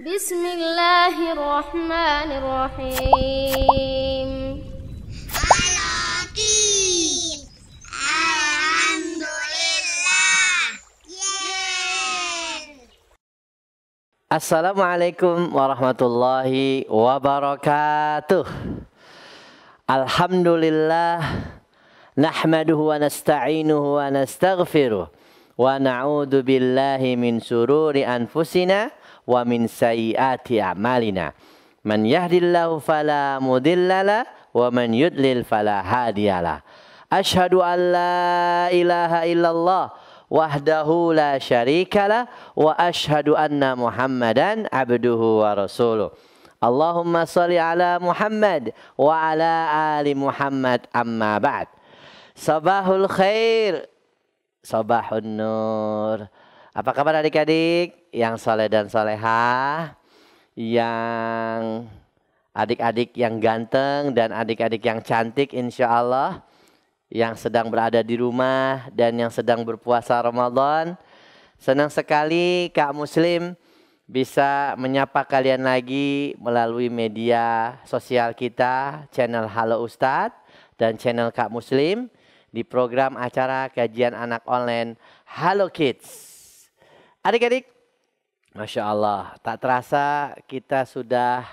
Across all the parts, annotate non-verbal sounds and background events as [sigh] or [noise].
بسم الله الرحمن الرحيم العقيم الحمد لله Assalamualaikum warahmatullahi wabarakatuh Alhamdulillah Nahmaduhu wa nasta'inuhu wa nastaghfiruh Wa na'udhu billahi min sururi anfusina wa min sayyiati a'malina. Man yahdillahu fala mudillala wa man yudlil fala hadiyalah. Ashhadu an la ilaha illallah wahdahu la syarikalah wa ashhadu anna Muhammadan abduhu wa rasuluh. Allahumma salli ala Muhammad wa ala ali Muhammad amma ba'd. Sabahul khair. Sabahun nur. Apa kabar adik-adik? yang soleh dan soleha, yang adik-adik yang ganteng dan adik-adik yang cantik insya Allah, yang sedang berada di rumah dan yang sedang berpuasa Ramadan. Senang sekali Kak Muslim bisa menyapa kalian lagi melalui media sosial kita, channel Halo Ustadz dan channel Kak Muslim di program acara kajian anak online Halo Kids. Adik-adik, Masya Allah, tak terasa kita sudah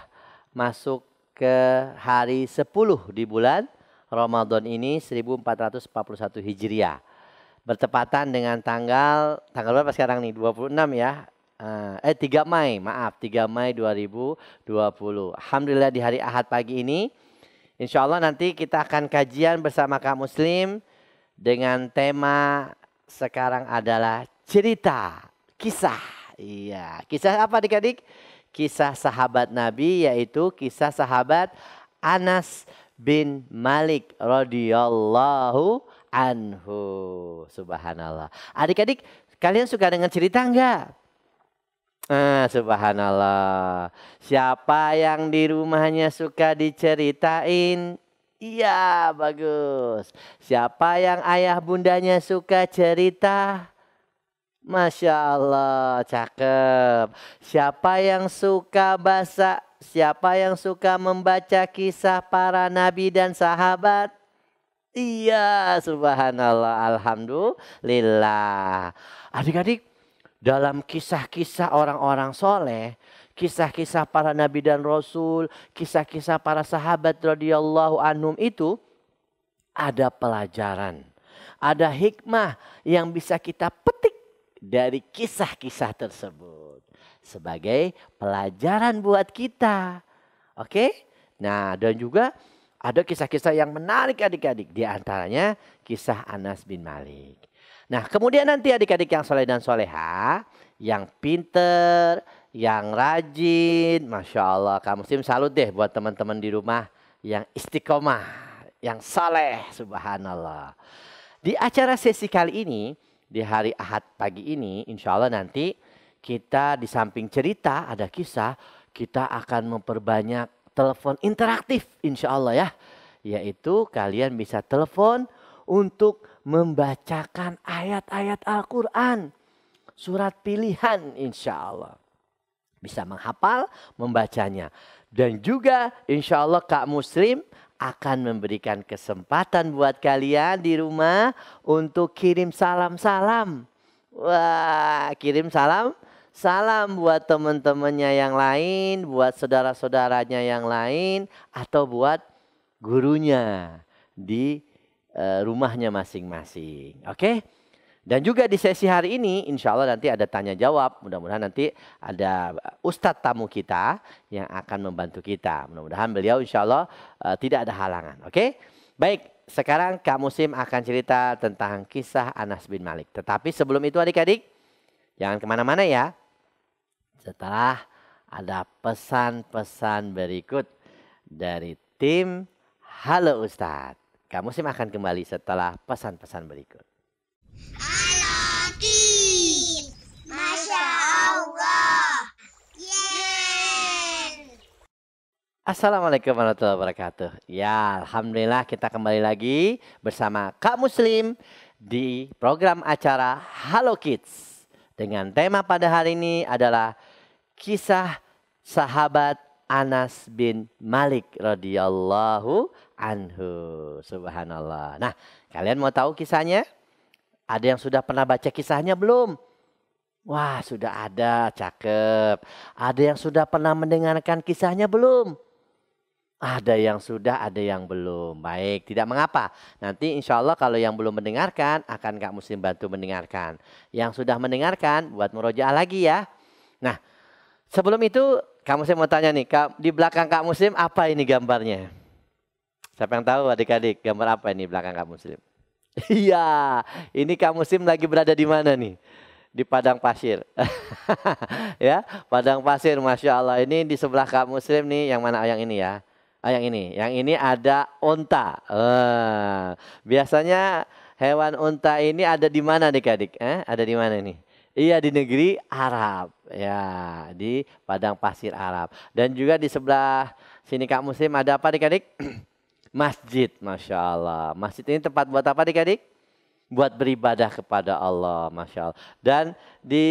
masuk ke hari 10 di bulan Ramadan ini 1441 Hijriah. Bertepatan dengan tanggal, tanggal berapa sekarang nih? 26 ya. Ah, eh 3 Mei, maaf 3 Mei 2020. Alhamdulillah di hari Ahad pagi ini. Insya Allah nanti kita akan kajian bersama Kak Muslim dengan tema sekarang adalah cerita, kisah Iya. Kisah apa adik-adik? Kisah sahabat Nabi yaitu kisah sahabat Anas bin Malik radhiyallahu anhu. Subhanallah. Adik-adik, kalian suka dengan cerita enggak? Ah, eh, subhanallah. Siapa yang di rumahnya suka diceritain? Iya, bagus. Siapa yang ayah bundanya suka cerita? Masya Allah, cakep. Siapa yang suka bahasa, siapa yang suka membaca kisah para nabi dan sahabat? Iya, subhanallah, alhamdulillah. Adik-adik, dalam kisah-kisah orang-orang soleh, kisah-kisah para nabi dan rasul, kisah-kisah para sahabat radhiyallahu anhum itu ada pelajaran, ada hikmah yang bisa kita petik dari kisah-kisah tersebut sebagai pelajaran buat kita. Oke? Nah, dan juga ada kisah-kisah yang menarik adik-adik. Di antaranya kisah Anas bin Malik. Nah, kemudian nanti adik-adik yang soleh dan soleha, yang pinter, yang rajin, masya Allah, kamu sim salut deh buat teman-teman di rumah yang istiqomah, yang saleh, subhanallah. Di acara sesi kali ini, di hari Ahad pagi ini, insya Allah nanti kita di samping cerita ada kisah, kita akan memperbanyak telepon interaktif insya Allah ya. Yaitu kalian bisa telepon untuk membacakan ayat-ayat Al-Quran. Surat pilihan insya Allah. Bisa menghafal, membacanya. Dan juga insya Allah Kak Muslim akan memberikan kesempatan buat kalian di rumah untuk kirim salam-salam. Wah, kirim salam salam buat teman-temannya yang lain, buat saudara-saudaranya yang lain, atau buat gurunya di eh, rumahnya masing-masing. Oke, okay? Dan juga di sesi hari ini insya Allah nanti ada tanya jawab. Mudah-mudahan nanti ada ustadz tamu kita yang akan membantu kita. Mudah-mudahan beliau insya Allah uh, tidak ada halangan. Oke, okay? baik. Sekarang Kak Musim akan cerita tentang kisah Anas bin Malik. Tetapi sebelum itu adik-adik jangan kemana-mana ya. Setelah ada pesan-pesan berikut dari tim Halo Ustadz. Kak Musim akan kembali setelah pesan-pesan berikut. Ah. Assalamualaikum warahmatullahi wabarakatuh. Ya, alhamdulillah kita kembali lagi bersama Kak Muslim di program acara Halo Kids. Dengan tema pada hari ini adalah kisah sahabat Anas bin Malik radhiyallahu anhu. Subhanallah. Nah, kalian mau tahu kisahnya? Ada yang sudah pernah baca kisahnya belum? Wah, sudah ada, cakep. Ada yang sudah pernah mendengarkan kisahnya belum? Ada yang sudah, ada yang belum. Baik, tidak mengapa. Nanti insya Allah kalau yang belum mendengarkan, akan Kak Muslim bantu mendengarkan. Yang sudah mendengarkan, buat merojaah lagi ya. Nah, sebelum itu Kak Muslim mau tanya nih, di belakang Kak Muslim apa ini gambarnya? Siapa yang tahu adik-adik gambar apa ini belakang Kak Muslim? [laughs] Iya, ini Kak Muslim lagi berada di mana nih? di padang pasir. [laughs] ya, padang pasir Masya Allah. Ini di sebelah Kak Muslim nih, yang mana oh, yang ini ya. Oh, yang ini, yang ini ada unta. Uh, biasanya hewan unta ini ada di mana adik-adik? Eh, ada di mana ini? Iya di negeri Arab, ya di padang pasir Arab. Dan juga di sebelah sini Kak Muslim ada apa adik-adik? [clears throat] Masjid, masya Allah. Masjid ini tempat buat apa adik-adik? buat beribadah kepada Allah, masya Allah. Dan di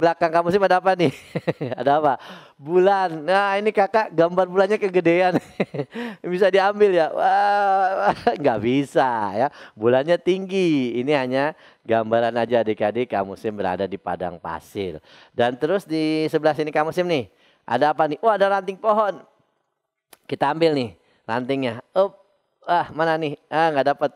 belakang kamu sih ada apa nih? [laughs] ada apa? Bulan. Nah ini kakak gambar bulannya kegedean. [laughs] bisa diambil ya? Wah, [laughs] nggak bisa ya. Bulannya tinggi. Ini hanya gambaran aja adik-adik kamu sih berada di padang pasir. Dan terus di sebelah sini kamu sih nih. Ada apa nih? Oh ada ranting pohon. Kita ambil nih rantingnya. Up ah mana nih ah nggak dapat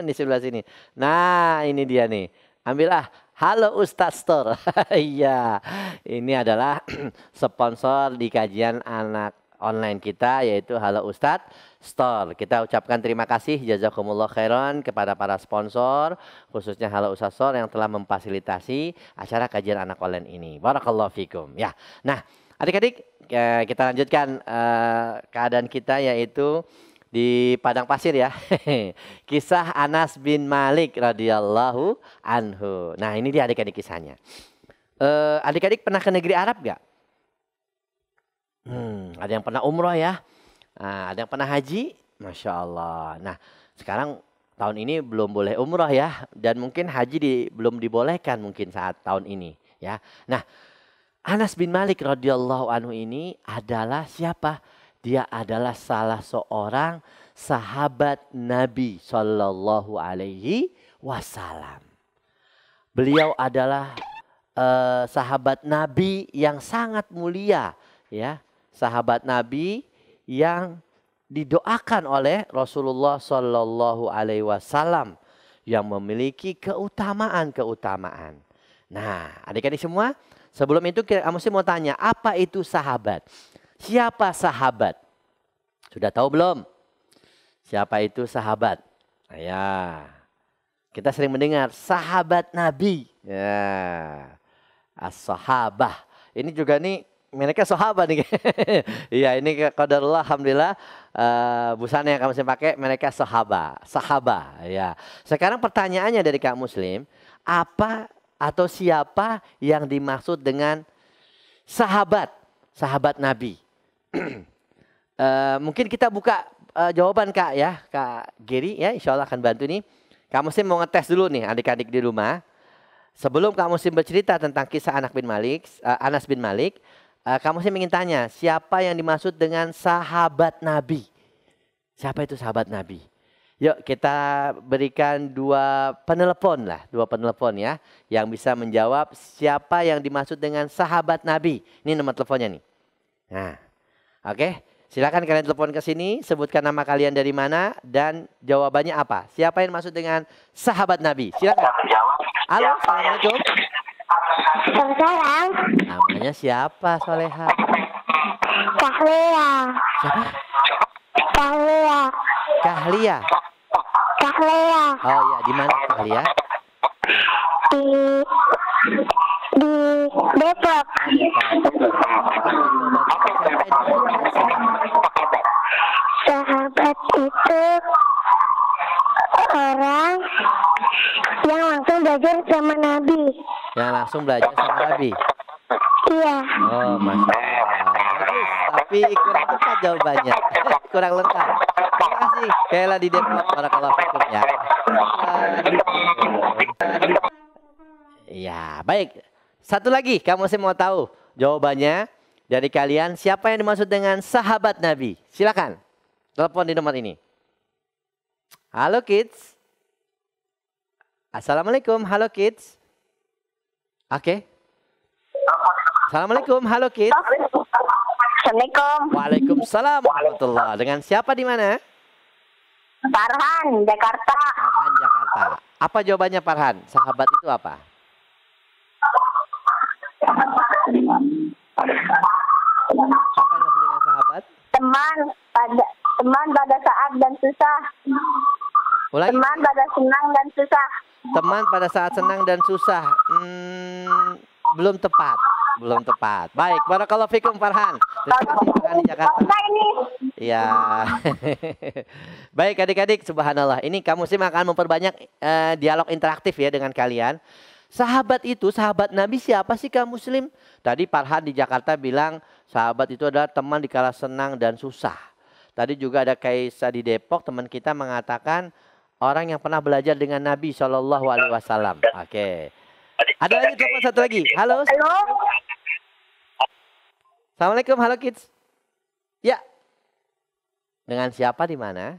ini [laughs] sebelah sini nah ini dia nih ambillah Halo Ustadz Store. [laughs] Iya, ini adalah [clears throat] sponsor di kajian anak online kita yaitu Halo Ustadz Store. Kita ucapkan terima kasih jazakumullah khairan kepada para sponsor khususnya Halo Ustadz Store yang telah memfasilitasi acara kajian anak online ini. Barakallahu fikum. Ya. Nah, adik-adik eh, kita lanjutkan eh, keadaan kita yaitu di padang pasir ya. [laughs] Kisah Anas bin Malik radhiyallahu anhu. Nah, ini dia adik-adik kisahnya. Eh, adik-adik uh, pernah ke negeri Arab gak? Hmm, ada yang pernah umroh ya? Nah, ada yang pernah haji? Masya Allah. Nah, sekarang tahun ini belum boleh umroh ya dan mungkin haji di, belum dibolehkan mungkin saat tahun ini ya. Nah, Anas bin Malik radhiyallahu anhu ini adalah siapa? Dia adalah salah seorang sahabat Nabi Shallallahu Alaihi Wasallam. Beliau adalah uh, sahabat Nabi yang sangat mulia, ya sahabat Nabi yang didoakan oleh Rasulullah Shallallahu Alaihi Wasallam yang memiliki keutamaan-keutamaan. Nah, adik-adik semua, sebelum itu kita mesti mau tanya apa itu sahabat? Siapa sahabat? Sudah tahu belum? Siapa itu sahabat? Nah, ya, kita sering mendengar sahabat Nabi. Ya, as-sahabah. Ini juga nih mereka sahabat nih. [laughs] Iya, ini qadarullah alhamdulillah uh, eh, busana yang kamu sering pakai mereka sahabat, sahabat ya. Sekarang pertanyaannya dari Kak Muslim, apa atau siapa yang dimaksud dengan sahabat? Sahabat Nabi uh, [clears throat] mungkin kita buka uh, jawaban Kak ya, Kak Giri ya, insya Allah akan bantu nih. Kamu sih mau ngetes dulu nih adik-adik di rumah. Sebelum Kak Muslim bercerita tentang kisah Anak bin Malik, uh, Anas bin Malik, uh, Kak Muslim ingin tanya, siapa yang dimaksud dengan sahabat Nabi? Siapa itu sahabat Nabi? Yuk kita berikan dua penelepon lah, dua penelepon ya, yang bisa menjawab siapa yang dimaksud dengan sahabat Nabi. Ini nomor teleponnya nih. Nah, Oke, silakan kalian telepon ke sini, sebutkan nama kalian dari mana dan jawabannya apa. Siapa yang masuk dengan sahabat Nabi? Silakan. Halo, assalamualaikum. Salam. Namanya siapa, Soleha? Kahlia. Siapa? Kahlia. Kahlia. Kahlia. Oh iya, di mana Kahlia? Di di Depok. Sahabat itu orang yang langsung belajar sama Nabi. Yang langsung belajar sama Nabi. Iya. Oh, masya Bagus, tapi kurang tepat jawabannya. [laughs] kurang lengkap. Terima kasih. Kayla di Depok, para kalau ya. Iya, iya baik. Satu lagi, kamu masih mau tahu jawabannya dari kalian siapa yang dimaksud dengan sahabat Nabi? Silakan. Telepon di nomor ini. Halo kids. Assalamualaikum. Halo kids. Oke. Okay. Assalamualaikum. Halo kids. Assalamualaikum. Waalaikumsalam Waalaikumsalam. Dengan siapa di mana? Parhan, Jakarta. Parhan, Jakarta. Apa jawabannya Parhan? Sahabat itu apa? Teman dengan sahabat? Teman pada teman pada saat dan susah. Ulangi. Teman pada senang dan susah. Teman pada saat senang dan susah. Hmm, belum tepat. Belum tepat. Baik, barakallahu fikum Farhan. di Jakarta. ini. Iya. [laughs] Baik adik-adik, subhanallah. Ini kamu sih akan memperbanyak uh, dialog interaktif ya dengan kalian. Sahabat itu, sahabat Nabi siapa sih kaum muslim? Tadi Parhan di Jakarta bilang sahabat itu adalah teman di kala senang dan susah. Tadi juga ada Kaisa di Depok, teman kita mengatakan orang yang pernah belajar dengan Nabi Shallallahu Alaihi Wasallam. Oke. Ada lagi teman satu lagi. Halo. Halo. Assalamualaikum, halo kids. Ya. Dengan siapa di mana?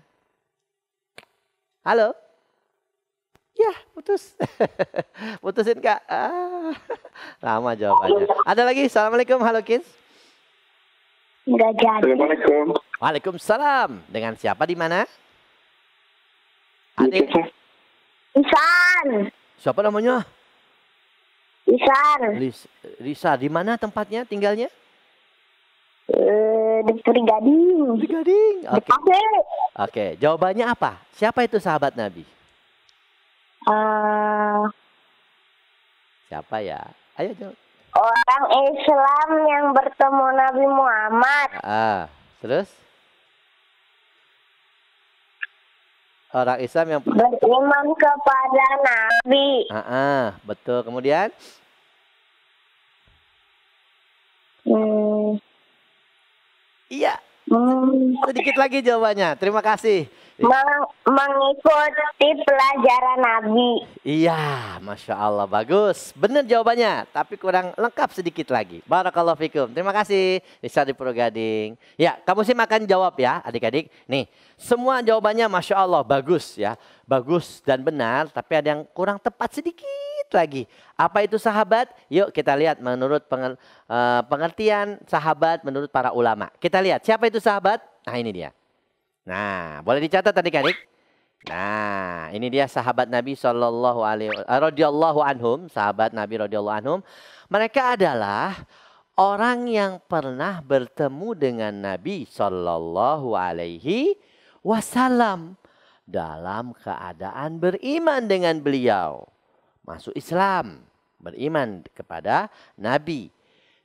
Halo. Ya, putus. [laughs] Putusin Kak. Ah, [laughs] lama jawabannya. Ada lagi? Assalamualaikum, halo Kids. Enggak jadi. Assalamualaikum. Waalaikumsalam. Dengan siapa di mana? Adik. Iya, Isan. Siapa namanya? Isan. Lis Risa, di mana tempatnya tinggalnya? Eh, di Gading. Di Gading. Oke. Okay. okay. jawabannya apa? Siapa itu sahabat Nabi? Eh, Siapa ya? Ayo jawab. Orang Islam yang bertemu Nabi Muhammad. Ah, terus? Orang Islam yang beriman kepada Nabi. Ah, ah betul. Kemudian? Hmm. Iya. Hmm. Sedikit lagi jawabannya. Terima kasih. Meng mengikuti pelajaran Nabi. Iya, masya Allah bagus. Benar jawabannya, tapi kurang lengkap sedikit lagi. Barakallahu fikum. Terima kasih bisa di Gading. Ya, kamu sih makan jawab ya, adik-adik. Nih, semua jawabannya masya Allah bagus ya, bagus dan benar. Tapi ada yang kurang tepat sedikit lagi. Apa itu sahabat? Yuk kita lihat menurut eh, pengertian sahabat menurut para ulama. Kita lihat siapa itu sahabat? Nah ini dia. Nah, boleh dicatat tadi adik Nah, ini dia sahabat Nabi Shallallahu Alaihi eh, radhiyallahu anhum, sahabat Nabi radhiyallahu anhum. Mereka adalah orang yang pernah bertemu dengan Nabi Shallallahu Alaihi Wasallam dalam keadaan beriman dengan beliau, masuk Islam, beriman kepada Nabi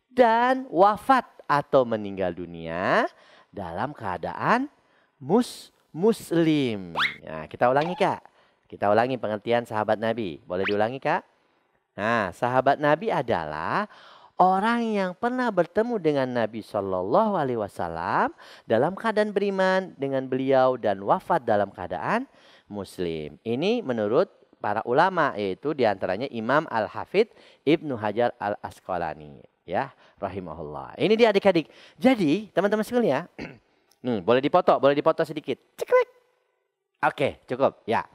dan wafat atau meninggal dunia dalam keadaan mus muslim. Nah, kita ulangi kak. Kita ulangi pengertian sahabat Nabi. Boleh diulangi kak? Nah, sahabat Nabi adalah orang yang pernah bertemu dengan Nabi Shallallahu Alaihi Wasallam dalam keadaan beriman dengan beliau dan wafat dalam keadaan Muslim. Ini menurut para ulama yaitu diantaranya Imam Al Hafidh Ibnu Hajar Al Asqalani ya rahimahullah. Ini dia adik-adik. Jadi teman-teman sekalian ya, [clears throat] Hmm, boleh dipotong, boleh dipotong sedikit. ceklek, Oke, cukup. Ya.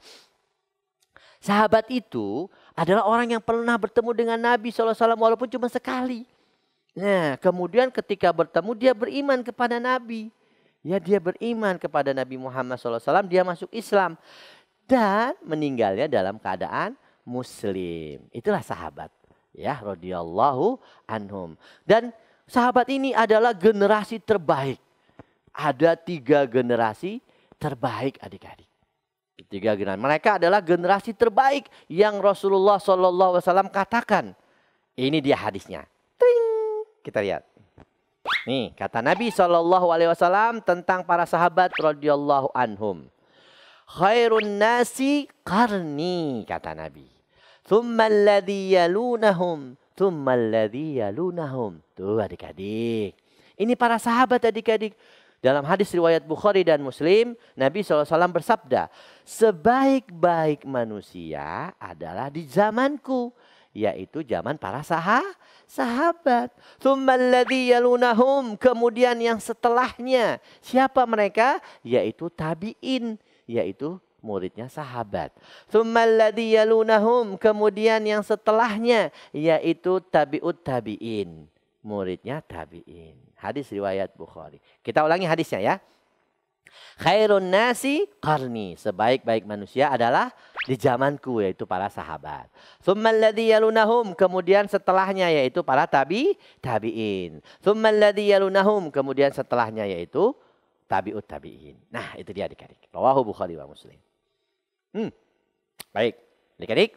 Sahabat itu adalah orang yang pernah bertemu dengan Nabi SAW walaupun cuma sekali. Nah, kemudian ketika bertemu dia beriman kepada Nabi. Ya, dia beriman kepada Nabi Muhammad SAW, dia masuk Islam. Dan meninggalnya dalam keadaan muslim. Itulah sahabat. Ya, radhiyallahu anhum. Dan sahabat ini adalah generasi terbaik ada tiga generasi terbaik adik-adik. Tiga generasi. Mereka adalah generasi terbaik yang Rasulullah Shallallahu Wasallam katakan. Ini dia hadisnya. Ting. Kita lihat. Nih kata Nabi Shallallahu Alaihi Wasallam tentang para sahabat radhiyallahu anhum. Khairun nasi karni kata Nabi. Thumma alladhi yalunahum. Thumma alladhi yalunahum. Tuh adik-adik. Ini para sahabat adik-adik. Dalam hadis riwayat Bukhari dan Muslim, Nabi SAW bersabda, sebaik-baik manusia adalah di zamanku, yaitu zaman para sahabat sahabat. kemudian yang setelahnya. Siapa mereka? Yaitu tabi'in, yaitu muridnya sahabat. kemudian yang setelahnya, yaitu tabi'ut tabi'in muridnya tabi'in. Hadis riwayat Bukhari. Kita ulangi hadisnya ya. Khairun nasi karni. Sebaik-baik manusia adalah di zamanku yaitu para sahabat. Tsummalladzi yalunahum kemudian setelahnya yaitu para tabi tabi'in. Tsummalladzi yalunahum kemudian setelahnya yaitu tabi'ut tabi'in. Nah, itu dia Adik-adik. Rawahu Bukhari wa Muslim. Hmm. Baik. Adik-adik.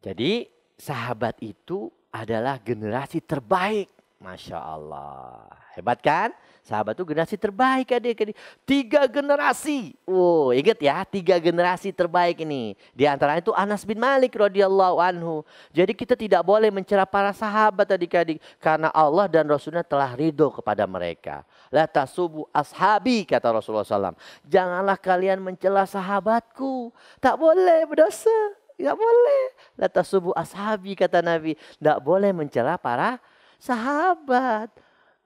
Jadi sahabat itu adalah generasi terbaik. Masya Allah. Hebat kan? Sahabat itu generasi terbaik adik-adik. Tiga generasi. Wow, ingat ya, tiga generasi terbaik ini. Di antaranya itu Anas bin Malik radhiyallahu anhu. Jadi kita tidak boleh mencela para sahabat adik-adik karena Allah dan Rasulnya telah ridho kepada mereka. Lata subuh ashabi kata Rasulullah SAW. Janganlah kalian mencela sahabatku. Tak boleh berdosa. Tidak boleh. Lata subuh ashabi kata Nabi. Tidak boleh mencela para sahabat.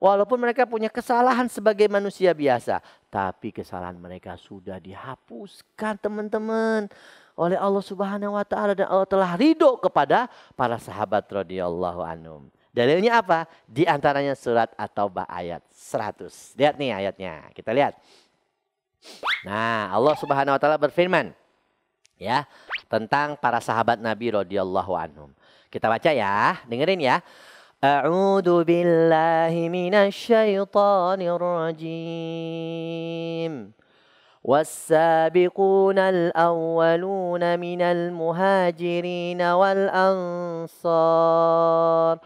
Walaupun mereka punya kesalahan sebagai manusia biasa. Tapi kesalahan mereka sudah dihapuskan teman-teman. Oleh Allah subhanahu wa ta'ala. Dan Allah telah ridho kepada para sahabat radhiyallahu anhum. Dalilnya apa? Di antaranya surat atau bahayat ayat 100. Lihat nih ayatnya. Kita lihat. Nah, Allah Subhanahu wa taala berfirman, ya tentang para sahabat Nabi radhiyallahu anhum. Kita baca ya, dengerin ya. A'udzu billahi minasyaitonir rajim. والسابقون الأولون من المهاجرين والأنصار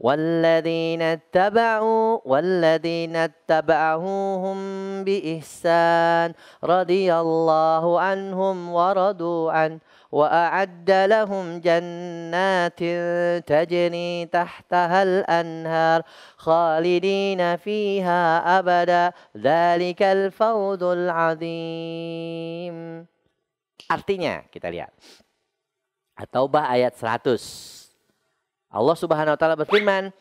والذين اتبعوا والذين اتبعوهم بإحسان رضي الله عنهم ورضوا عنه وأعد لهم جنات تجري تحتها الأنهار خالدين فيها أبدا ذلك الفوز العظيم Artinya kita lihat At-Taubah ayat 100 Allah Subhanahu wa taala berfirman,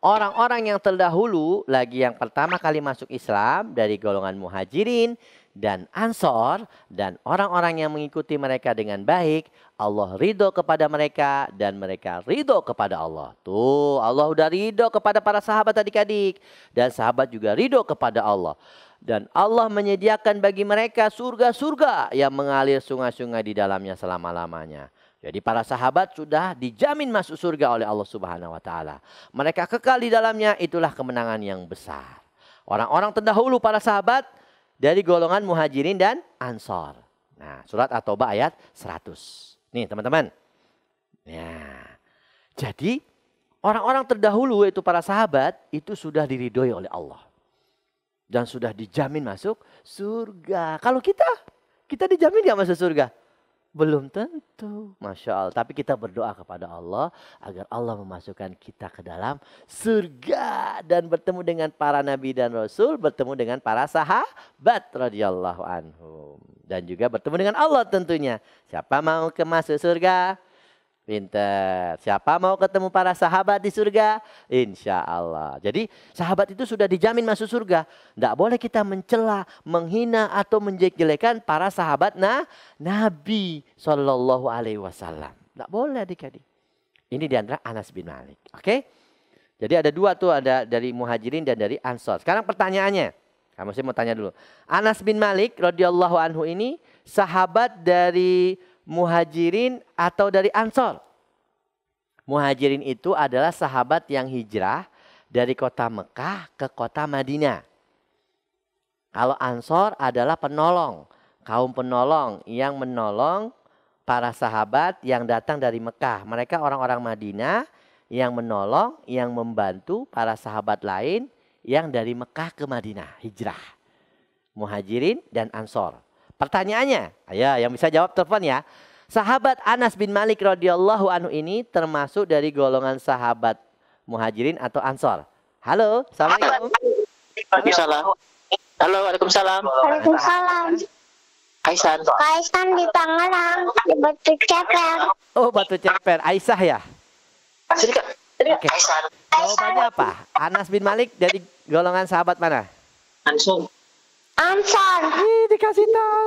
orang-orang yang terdahulu lagi yang pertama kali masuk Islam dari golongan Muhajirin dan Ansor dan orang-orang yang mengikuti mereka dengan baik, Allah ridho kepada mereka dan mereka ridho kepada Allah. Tuh, Allah udah ridho kepada para sahabat adik-adik dan sahabat juga ridho kepada Allah dan Allah menyediakan bagi mereka surga-surga yang mengalir sungai-sungai di dalamnya selama-lamanya. Jadi para sahabat sudah dijamin masuk surga oleh Allah Subhanahu wa taala. Mereka kekal di dalamnya itulah kemenangan yang besar. Orang-orang terdahulu para sahabat dari golongan Muhajirin dan Ansor. Nah, surat At-Taubah ayat 100. Nih, teman-teman. Ya. Jadi orang-orang terdahulu itu para sahabat itu sudah diridhoi oleh Allah. Dan sudah dijamin masuk surga. Kalau kita, kita dijamin gak masuk surga? Belum tentu. Masya Allah. Tapi kita berdoa kepada Allah agar Allah memasukkan kita ke dalam surga dan bertemu dengan para nabi dan rasul, bertemu dengan para sahabat radhiyallahu anhum dan juga bertemu dengan Allah tentunya. Siapa mau ke masuk surga? Pinter. Siapa mau ketemu para sahabat di surga? Insya Allah. Jadi sahabat itu sudah dijamin masuk surga. Tidak boleh kita mencela, menghina atau menjelek-jelekan para sahabat nah, Nabi Shallallahu Alaihi Wasallam. Tidak boleh adik-adik. Ini diantara Anas bin Malik. Oke? Jadi ada dua tuh ada dari muhajirin dan dari ansor. Sekarang pertanyaannya, kamu sih mau tanya dulu. Anas bin Malik radhiyallahu anhu ini sahabat dari muhajirin atau dari ansor. Muhajirin itu adalah sahabat yang hijrah dari kota Mekah ke kota Madinah. Kalau ansor adalah penolong, kaum penolong yang menolong para sahabat yang datang dari Mekah. Mereka orang-orang Madinah yang menolong, yang membantu para sahabat lain yang dari Mekah ke Madinah, hijrah. Muhajirin dan ansor. Pertanyaannya, ya yang bisa jawab telepon ya. Sahabat Anas bin Malik radhiyallahu anhu ini termasuk dari golongan sahabat Muhajirin atau Ansor. Halo, Assalamualaikum. Waalaikumsalam. Halo, Waalaikumsalam. Waalaikumsalam. Aisan. Aisan di Tangerang, di Batu Ceper. Oh, Batu Ceper. Aisyah ya? Sini, Kak. Okay. Aisan. Jawabannya apa? Anas bin Malik dari golongan sahabat mana? Ansor. Ansar. Ih, dikasih tahu.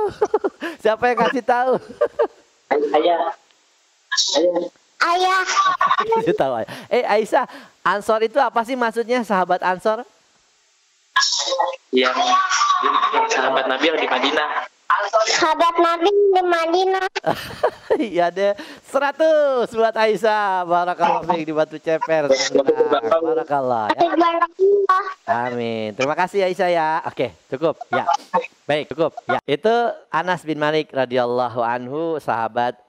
[laughs] Siapa yang kasih tahu? Ayah. Ayah. Ayah. Kasih tahu Eh, Aisyah, Ansor itu apa sih maksudnya sahabat Ansor? Yang sahabat Nabi yang di Madinah. Sahabat Nabi di Madinah. [laughs] iya deh. seratus buat Aisyah. Barakallah di Batu ceper. Barakallah. Amin. Terima kasih Aisyah ya. Oke, cukup. Ya. Baik, cukup. Ya. Itu Anas bin Malik radhiyallahu anhu sahabat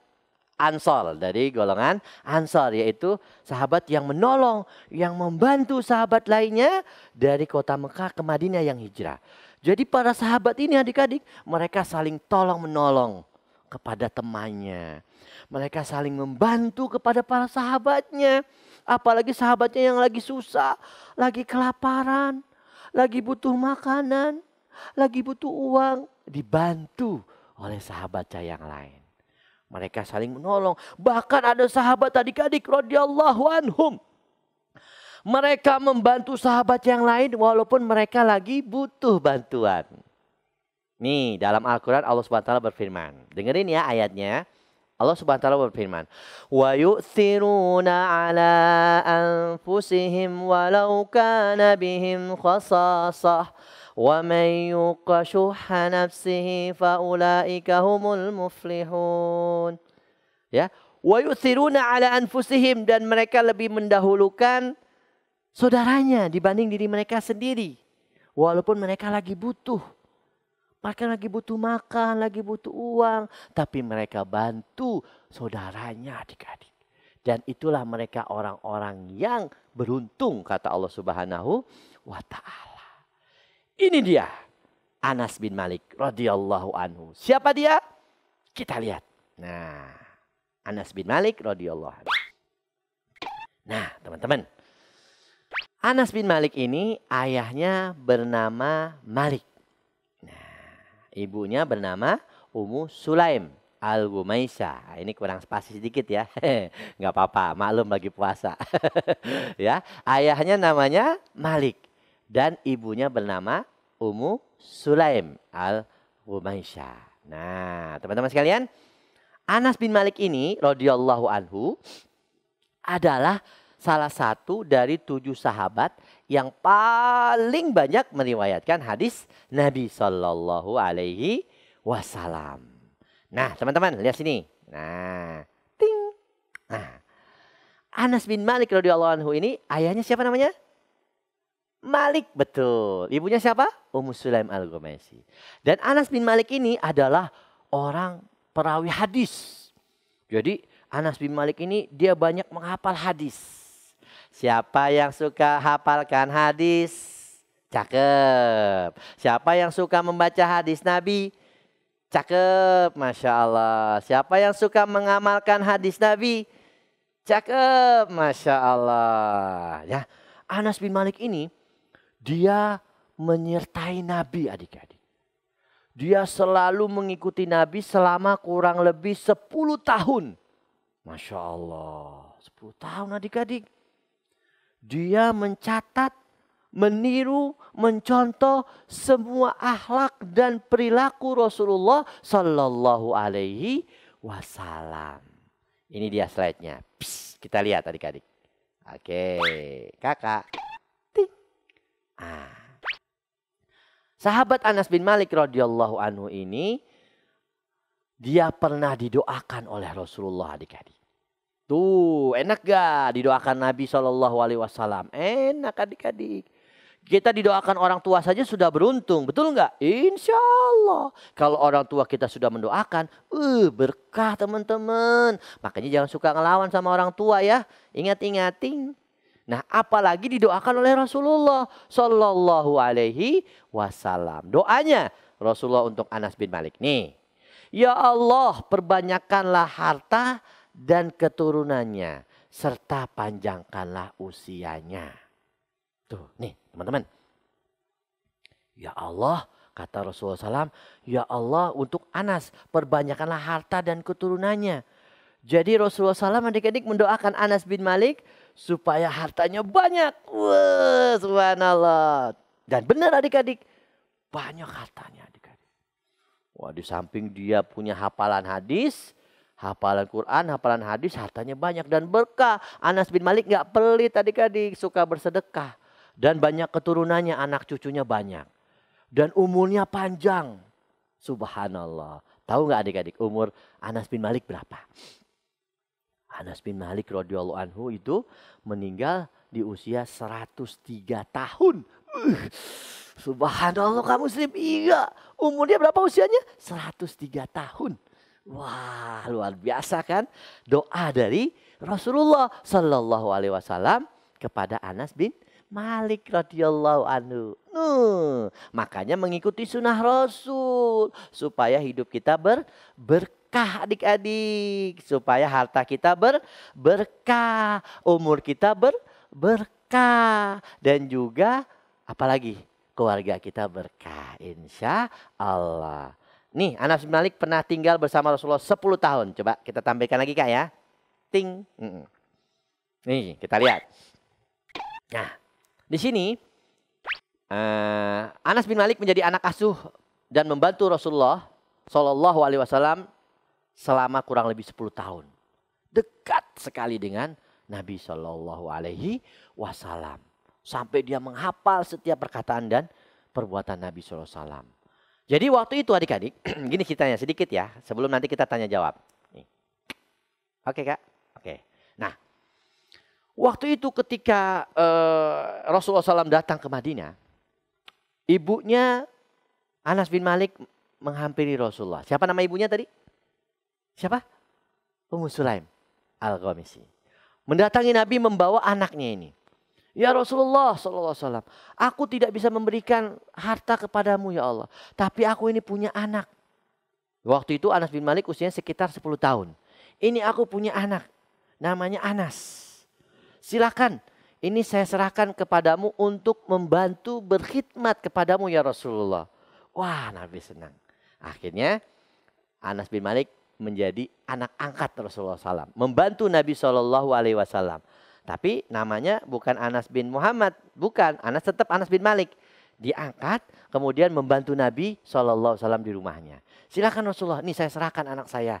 Ansor dari golongan Ansor yaitu sahabat yang menolong, yang membantu sahabat lainnya dari kota Mekah ke Madinah yang hijrah. Jadi para sahabat ini adik-adik, mereka saling tolong-menolong kepada temannya. Mereka saling membantu kepada para sahabatnya. Apalagi sahabatnya yang lagi susah, lagi kelaparan, lagi butuh makanan, lagi butuh uang. Dibantu oleh sahabatnya yang lain. Mereka saling menolong. Bahkan ada sahabat adik-adik radiyallahu anhum mereka membantu sahabat yang lain walaupun mereka lagi butuh bantuan. Nih dalam Al-Quran Allah SWT berfirman. Dengerin ya ayatnya. Allah Subhanahu wa taala berfirman, "Wa yu'thiruna 'ala anfusihim walau kana bihim khasasah wa man yuqashuha nafsihi fa ulaika humul muflihun." Ya, "Wa yu'thiruna 'ala anfusihim" dan mereka lebih mendahulukan saudaranya dibanding diri mereka sendiri. Walaupun mereka lagi butuh. Mereka lagi butuh makan, lagi butuh uang. Tapi mereka bantu saudaranya adik-adik. Dan itulah mereka orang-orang yang beruntung kata Allah subhanahu wa ta'ala. Ini dia Anas bin Malik radhiyallahu anhu. Siapa dia? Kita lihat. Nah, Anas bin Malik radhiyallahu anhu. Nah, teman-teman, Anas bin Malik ini ayahnya bernama Malik. Nah, ibunya bernama Ummu Sulaim al Gumaisa. Nah, ini kurang spasi sedikit ya. [laughs] Nggak apa-apa, maklum lagi puasa. [laughs] ya, ayahnya namanya Malik dan ibunya bernama Ummu Sulaim al Gumaisa. Nah, teman-teman sekalian, Anas bin Malik ini radhiyallahu anhu adalah salah satu dari tujuh sahabat yang paling banyak meriwayatkan hadis Nabi Shallallahu Alaihi Wasallam. Nah, teman-teman lihat sini. Nah, ting. Nah, Anas bin Malik radhiyallahu anhu ini ayahnya siapa namanya? Malik betul. Ibunya siapa? Ummu Sulaim al Ghumaisi. Dan Anas bin Malik ini adalah orang perawi hadis. Jadi Anas bin Malik ini dia banyak menghafal hadis. Siapa yang suka hafalkan hadis? Cakep. Siapa yang suka membaca hadis Nabi? Cakep, Masya Allah. Siapa yang suka mengamalkan hadis Nabi? Cakep, Masya Allah. Ya, Anas bin Malik ini, dia menyertai Nabi adik-adik. Dia selalu mengikuti Nabi selama kurang lebih 10 tahun. Masya Allah, 10 tahun adik-adik. Dia mencatat, meniru, mencontoh semua akhlak dan perilaku Rasulullah Sallallahu Alaihi Wasallam. Ini dia slide-nya. Psst, kita lihat adik-adik. Oke, kakak. Ting. Ah. Sahabat Anas bin Malik radhiyallahu anhu ini dia pernah didoakan oleh Rasulullah adik-adik. Tuh, enak gak didoakan Nabi Shallallahu Alaihi Wasallam? Enak adik-adik. Kita didoakan orang tua saja sudah beruntung, betul nggak? Insya Allah. Kalau orang tua kita sudah mendoakan, uh, berkah teman-teman. Makanya jangan suka ngelawan sama orang tua ya. Ingat-ingatin. Nah, apalagi didoakan oleh Rasulullah Shallallahu Alaihi Wasallam. Doanya Rasulullah untuk Anas bin Malik nih. Ya Allah, perbanyakkanlah harta dan keturunannya serta panjangkanlah usianya. Tuh, nih teman-teman. Ya Allah, kata Rasulullah SAW, ya Allah untuk Anas perbanyakkanlah harta dan keturunannya. Jadi Rasulullah SAW adik-adik mendoakan Anas bin Malik supaya hartanya banyak. Wah, subhanallah. Dan benar adik-adik, banyak hartanya adik-adik. Wah, di samping dia punya hafalan hadis, hafalan Quran, hafalan hadis, hartanya banyak dan berkah. Anas bin Malik nggak pelit tadi kadi suka bersedekah. Dan banyak keturunannya, anak cucunya banyak. Dan umurnya panjang. Subhanallah. Tahu nggak adik-adik umur Anas bin Malik berapa? Anas bin Malik radhiyallahu anhu itu meninggal di usia 103 tahun. Uh, subhanallah kamu muslim iya. Umurnya berapa usianya? 103 tahun. Wah, luar biasa kan? Doa dari Rasulullah Shallallahu Alaihi Wasallam kepada Anas bin Malik radhiyallahu anhu. Hmm, makanya mengikuti sunnah Rasul supaya hidup kita ber berkah adik-adik, supaya harta kita ber berkah, umur kita ber berkah dan juga apalagi keluarga kita berkah insya Allah. Nih, Anas bin Malik pernah tinggal bersama Rasulullah 10 tahun. Coba kita tampilkan lagi Kak ya. Ting. Nih, kita lihat. Nah, di sini uh, Anas bin Malik menjadi anak asuh dan membantu Rasulullah Shallallahu alaihi wasallam selama kurang lebih 10 tahun. Dekat sekali dengan Nabi Shallallahu alaihi wasallam sampai dia menghafal setiap perkataan dan perbuatan Nabi Shallallahu alaihi wasallam. Jadi waktu itu adik-adik, [clears throat] gini ceritanya sedikit ya, sebelum nanti kita tanya jawab. Oke kak, oke. Nah, waktu itu ketika uh, Rasulullah SAW datang ke Madinah, ibunya Anas bin Malik menghampiri Rasulullah. Siapa nama ibunya tadi? Siapa? Ummu Sulaim Al-Ghamisi. Mendatangi Nabi membawa anaknya ini. Ya Rasulullah SAW, aku tidak bisa memberikan harta kepadamu ya Allah. Tapi aku ini punya anak. Waktu itu Anas bin Malik usianya sekitar 10 tahun. Ini aku punya anak, namanya Anas. Silakan, ini saya serahkan kepadamu untuk membantu berkhidmat kepadamu ya Rasulullah. Wah Nabi senang. Akhirnya Anas bin Malik menjadi anak angkat Rasulullah SAW. Membantu Nabi Shallallahu Alaihi Wasallam. Tapi namanya bukan Anas bin Muhammad, bukan. Anas tetap Anas bin Malik. Diangkat, kemudian membantu Nabi SAW di rumahnya. Silakan Rasulullah, ini saya serahkan anak saya.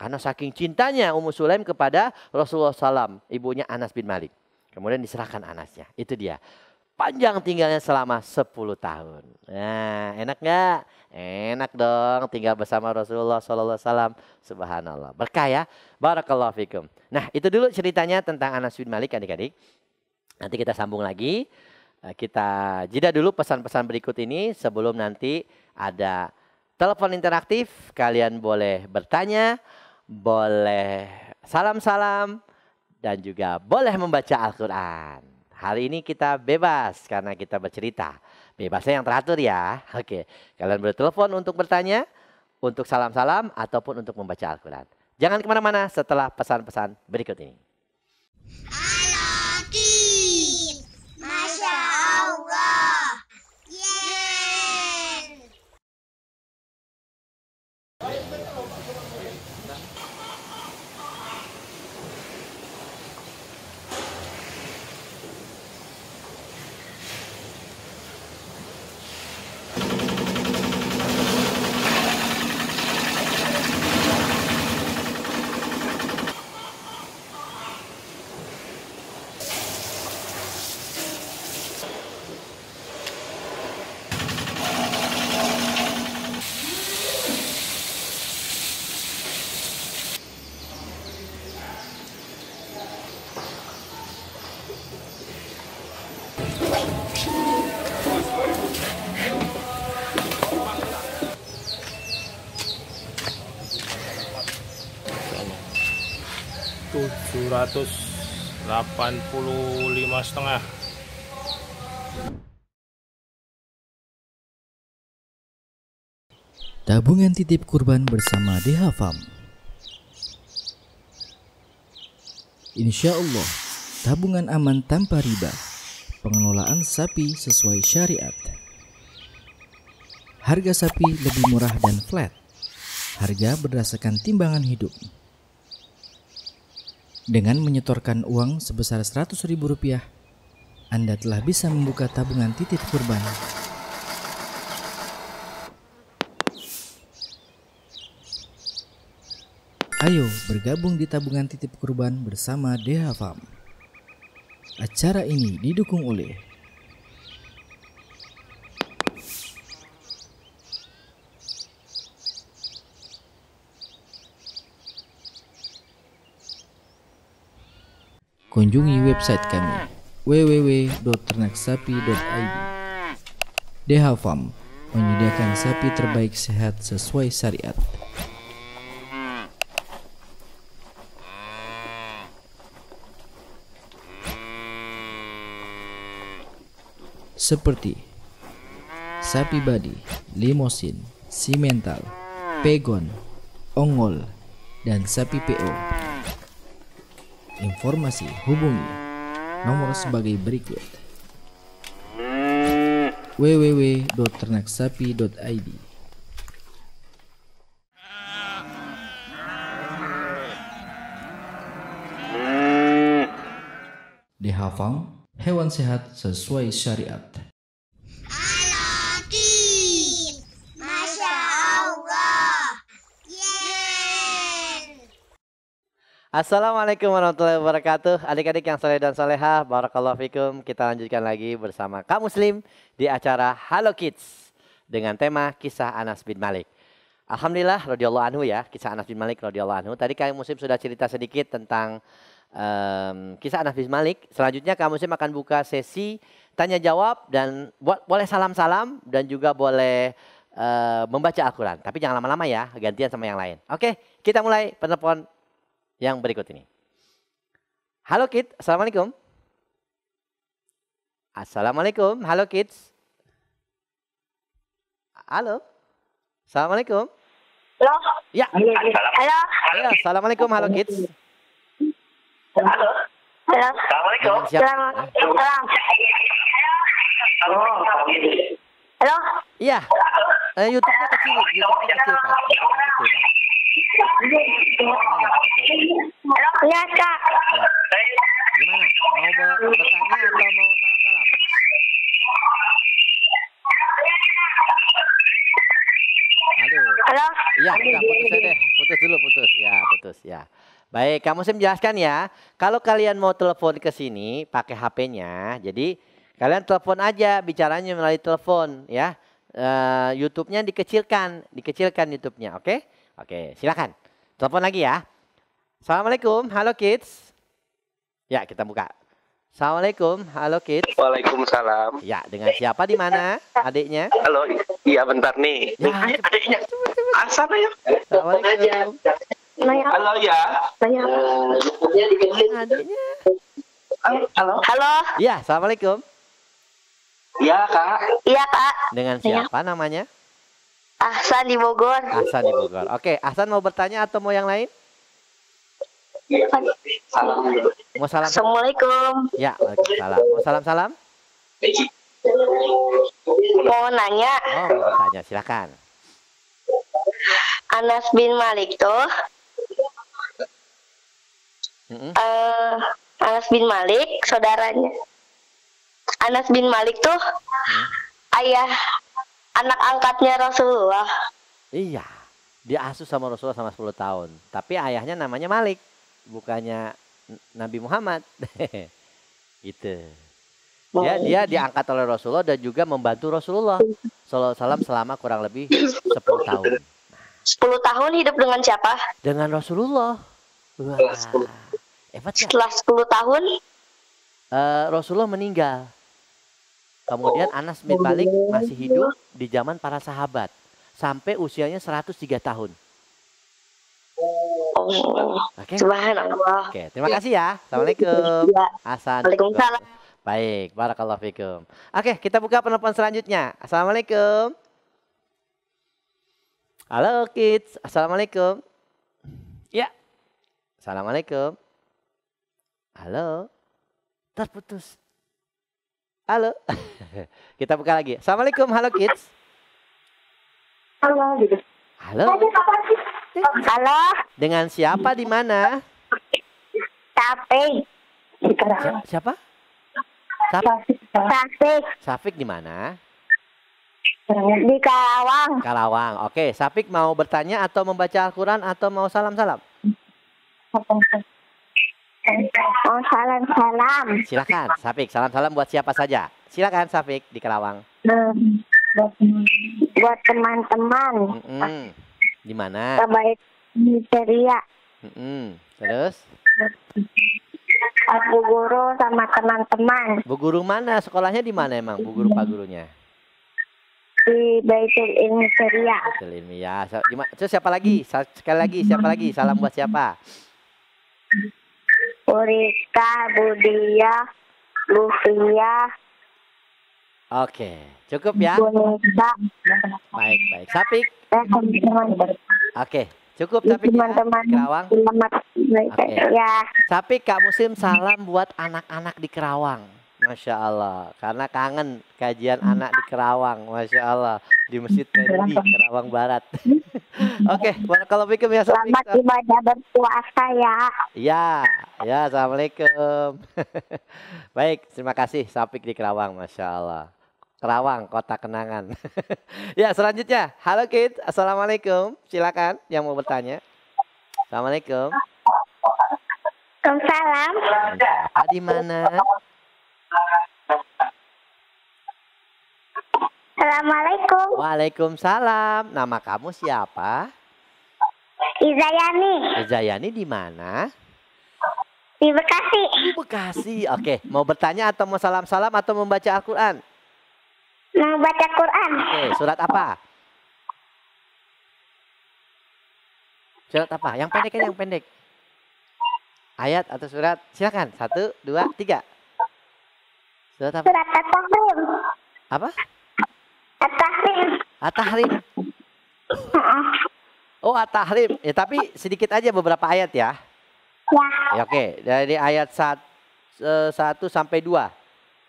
Karena saking cintanya Ummu Sulaim kepada Rasulullah SAW, ibunya Anas bin Malik. Kemudian diserahkan Anasnya, itu dia panjang tinggalnya selama 10 tahun. Nah, enak nggak? Enak dong tinggal bersama Rasulullah Sallallahu Alaihi Wasallam. Subhanallah. Berkah ya. Barakallahu fikum. Nah, itu dulu ceritanya tentang Anas bin Malik adik-adik. Nanti kita sambung lagi. Eh, kita jeda dulu pesan-pesan berikut ini sebelum nanti ada telepon interaktif. Kalian boleh bertanya, boleh salam-salam, dan juga boleh membaca Al-Quran. Hari ini kita bebas karena kita bercerita. Bebasnya yang teratur ya. Oke, kalian boleh telepon untuk bertanya, untuk salam-salam, ataupun untuk membaca Al-Quran. Jangan kemana-mana setelah pesan-pesan berikut ini. Masya Allah. Yeah. 85 setengah Tabungan titip kurban bersama DH Farm. Insya Allah, tabungan aman tanpa riba. Pengelolaan sapi sesuai syariat. Harga sapi lebih murah dan flat. Harga berdasarkan timbangan hidup. Dengan menyetorkan uang sebesar seratus ribu rupiah, Anda telah bisa membuka tabungan titip kurban. Ayo bergabung di tabungan titip kurban bersama DH Farm. Acara ini didukung oleh Kunjungi website kami www.ternaksapi.id DH Farm menyediakan sapi terbaik sehat sesuai syariat. seperti sapi badi, limosin, simental, pegon, ongol, dan sapi PO informasi hubungi nomor sebagai berikut www.ternaksapi.id Di hewan sehat sesuai syariat. Assalamualaikum warahmatullahi wabarakatuh Adik-adik yang soleh dan soleha Barakallahu fikum Kita lanjutkan lagi bersama Kak Muslim Di acara Halo Kids Dengan tema kisah Anas bin Malik Alhamdulillah radiyallahu anhu ya Kisah Anas bin Malik radiyallahu anhu Tadi Kak Muslim sudah cerita sedikit tentang um, Kisah Anas bin Malik Selanjutnya Kak Muslim akan buka sesi Tanya jawab dan buat boleh salam-salam Dan juga boleh uh, membaca Al-Quran Tapi jangan lama-lama ya Gantian sama yang lain Oke kita mulai penelpon yang berikut ini. Halo kids, Assalamualaikum. Assalamualaikum, halo kids. Halo. Assalamualaikum. Halo. Ya. Halo. Halo. Ya, Assalamualaikum, halo kids. Halo. Halo. Assalamualaikum. Halo. Halo. Iya. Eh, YouTube-nya kecil, YouTube-nya kecil, Pak. YouTube kecil, Pak. Iya, Kak. Ya. Gimana? Mau bertanya atau mau salam-salam? Halo. Halo. Iya, enggak putus aja deh. Putus dulu, putus. Ya, putus ya. Baik, kamu saya menjelaskan ya. Kalau kalian mau telepon ke sini pakai HP-nya, jadi kalian telepon aja bicaranya melalui telepon ya. Uh, YouTube-nya dikecilkan, dikecilkan YouTube-nya, oke? Okay? Oke, silakan. Telepon lagi ya. Assalamualaikum, halo kids. Ya, kita buka. Assalamualaikum, halo kids. Waalaikumsalam. Ya, dengan siapa di mana? Adiknya? Halo, iya bentar nih. Ya, adiknya. Asal ah, ya. Assalamualaikum. Nanya apa? Halo ya. Nanya eh, apa? Adiknya. Halo. Halo. Ya, assalamualaikum. Ya, iya kak. Iya pak. Dengan siapa namanya? Ahsan di Bogor. Ahsan di Bogor. Oke, Ahsan mau bertanya atau mau yang lain? Mau salam. Assalamualaikum. Ya, salam. Mau salam salam? Mau nanya? Oh, mau tanya, silakan. Anas bin Malik tuh. uh, Anas bin Malik saudaranya. Anas bin Malik tuh mm. ayah anak angkatnya Rasulullah. Iya, dia asuh sama Rasulullah sama 10 tahun. Tapi ayahnya namanya Malik, bukannya Nabi Muhammad. [laughs] itu Dia, oh. dia diangkat oleh Rasulullah dan juga membantu Rasulullah Sallallahu Salam selama kurang lebih 10 tahun. 10 tahun hidup dengan siapa? Dengan Rasulullah. Wah. Setelah 10 tahun? Uh, Rasulullah meninggal Kemudian oh. Anas bin Malik masih oh. hidup di zaman para sahabat sampai usianya 103 tahun. Oke. Okay. Oke, okay, terima kasih ya. Assalamualaikum. Ya. Assalamualaikum. Waalaikumsalam. Baik, barakallahu fikum. Oke, okay, kita buka penelpon selanjutnya. Assalamualaikum. Halo kids, assalamualaikum. Ya, assalamualaikum. Halo. Terputus. Halo. [laughs] Kita buka lagi. Assalamualaikum. Halo kids. Halo gitu. Halo. Halo. Dengan siapa di mana? Safik. Siapa? Safik. Safik. Safik di mana? Di Kalawang. Kalawang. Oke, Safik mau bertanya atau membaca Al-Qur'an atau mau salam-salam? Oh, salam-salam. Silakan, Safik. Salam-salam buat siapa saja. Silakan, Safik, di Kerawang. buat teman-teman. Di mana? Terbaik di Mm Terus? Bu guru sama teman-teman. Bu guru mana? Sekolahnya di mana emang? Bu guru pak gurunya? Di Baitul Ilmi Syariah. Baitul Ilmi ya. Terus siapa lagi? Sekali lagi siapa lagi? Salam buat siapa? Urika, Budia, Bufia. Oke, cukup ya. Bunda. Baik, baik. Sapik. Eh, Oke, cukup tapi ya. Teman-teman. Kerawang. Selamat. Oke. Ya. Sapik Kak Musim salam buat anak-anak di Kerawang. Masya Allah, karena kangen kajian hmm. anak di Kerawang, Masya Allah, di Masjid Tendi, Kerawang Barat. Hmm. [laughs] Oke, okay, kalau bikin ya. Selamat ibadah berpuasa ya. Ya, ya, assalamualaikum. [laughs] Baik, terima kasih Sapik di Kerawang, Masya Allah. Kerawang, kota kenangan. [laughs] ya, selanjutnya, halo kids, assalamualaikum. Silakan yang mau bertanya. Assalamualaikum. Waalaikumsalam. Ada di mana? Assalamualaikum. Waalaikumsalam. Nama kamu siapa? Izayani. Izayani di mana? Di Bekasi. Di Bekasi. Oke, mau bertanya atau mau salam-salam atau membaca Al-Qur'an? Mau baca Quran. Oke, surat apa? Surat apa? Yang pendek kan yang pendek. Ayat atau surat? Silakan. Satu, dua, tiga. Surat apa? Surat At-Tahrim. Apa? At-Tahrim. At-Tahrim. Oh, At-Tahrim. Ya, tapi sedikit aja beberapa ayat ya. Ya. ya Oke, okay. dari ayat 1 eh, sampai 2.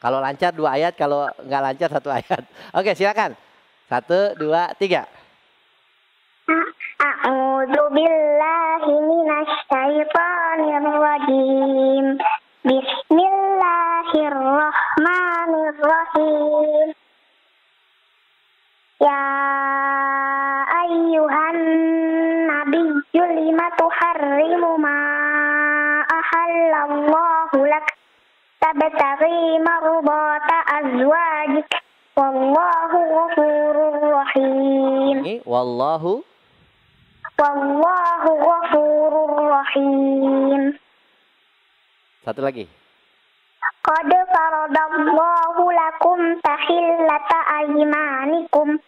Kalau lancar dua ayat, kalau nggak lancar satu ayat. [laughs] Oke, okay, silakan. Satu, dua, tiga. A'udhu billahi minasyaitonir Bismillahirrahmanirrahim. Bismillahirrahmanirrahim. Ya ayyuhan nabi lima tuharrimu ma ahallallahu lak tabtaghi marbata azwajik wallahu ghafurur rahim. Wallahu Wallahu ghafurur rahim. Satu lagi. Qad faradallahu lakum tahillata aymanikum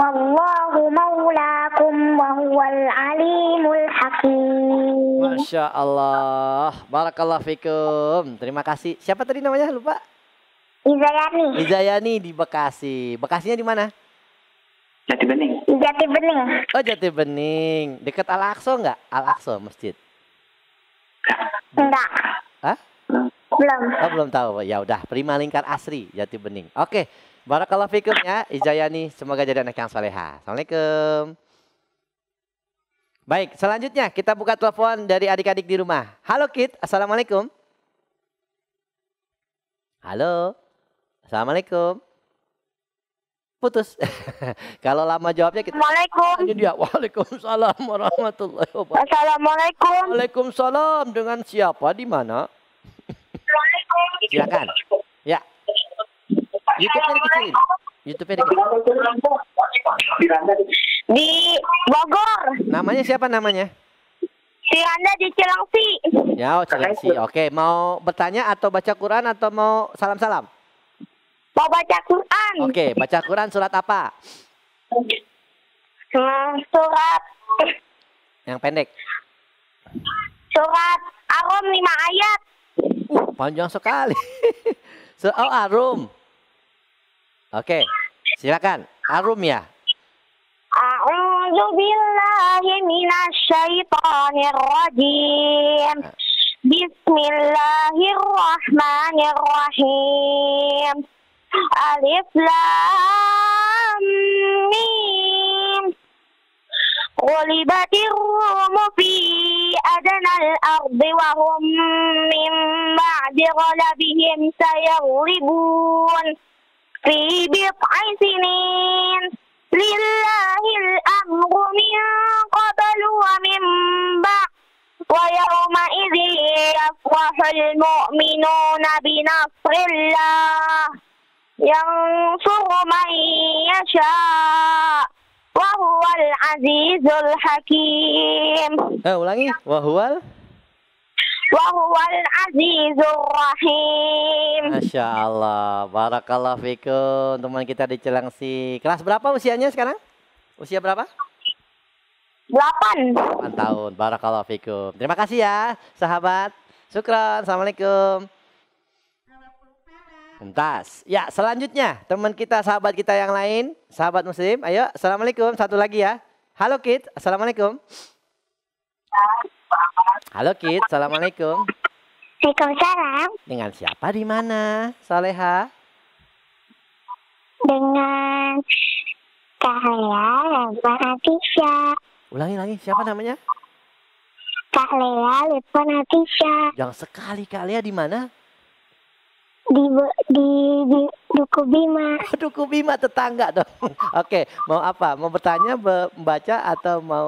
Wallahu maulakum wa huwal alimul hakim. Masya Allah. Barakallah fikum. Terima kasih. Siapa tadi namanya? Lupa. Izayani. Izayani di Bekasi. Bekasinya di mana? Jati Bening. Jati Bening. Oh Jati Bening. Dekat Al-Aqsa enggak? Al-Aqsa masjid. Enggak. Hah? Nah. Belum. Oh, belum tahu. Ya udah, Prima Lingkar Asri, Jati Bening. Oke, Barakallah fikum ya, Ijayani. Semoga jadi anak yang saleha Assalamualaikum. Baik, selanjutnya kita buka telepon dari adik-adik di rumah. Halo Kit, Assalamualaikum. Halo, Assalamualaikum. Putus. [laughs] Kalau lama jawabnya kita. Assalamualaikum. Dia. Waalaikumsalam warahmatullahi wabarakatuh. Assalamualaikum. Waalaikumsalam. Dengan siapa? Di mana? Silakan. Ya. YouTube-nya dikecilin. YouTube-nya dikecilin. Di Bogor. Namanya siapa namanya? Tiana di Cilangsi Ya, oh, Cilengsi. Oke, mau bertanya atau baca Quran atau mau salam-salam? Mau baca Quran. Oke, baca Quran surat apa? Hmm, surat. Yang pendek. Surat Arum lima ayat. Uh, panjang sekali. Soal [laughs] oh, Arum. Oke, okay. silakan. Arum ya. A'udzu billahi minasyaitonir rajim. Ah. Bismillahirrahmanirrahim. Alif lam mim. Qulibatir rum fi أدنى الأرض وهم من بعد غلبهم سيغلبون في بضع سنين لله الأمر من قبل ومن بعد ويومئذ يفرح المؤمنون بنصر الله ينصر من يشاء Wahuwal azizul hakim. Eh ulangi. Wahuwal. Wahuwal azizul rahim. Masya Allah. Barakallah fikum. Teman kita di Celangsi. Kelas berapa usianya sekarang? Usia berapa? Delapan. Delapan tahun. Barakallah fikum. Terima kasih ya sahabat. Syukran. Assalamualaikum. Tuntas. Ya, selanjutnya teman kita, sahabat kita yang lain, sahabat muslim. Ayo, Assalamualaikum. Satu lagi ya. Halo Kit, Assalamualaikum. Halo Kit, Assalamualaikum. Waalaikumsalam. Dengan siapa di mana, Soleha? Dengan Cahaya Lutfa Natisha. Ulangi lagi, siapa namanya? Kak Lea Lutfa Natisha. Yang sekali Kak Lea di mana? di di, di Duku Bima. Oh, duku Bima tetangga dong. [laughs] Oke, mau apa? Mau bertanya, membaca atau mau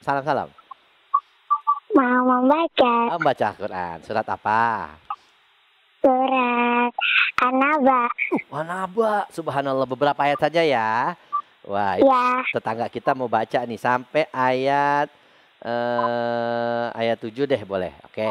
salam-salam? Mau membaca. mau oh, membaca Quran. Surat apa? Surat Anaba. Uh, Anaba. Subhanallah, beberapa ayat saja ya. Wah, ya. tetangga kita mau baca nih sampai ayat eh, ayat 7 deh boleh. Oke. Okay.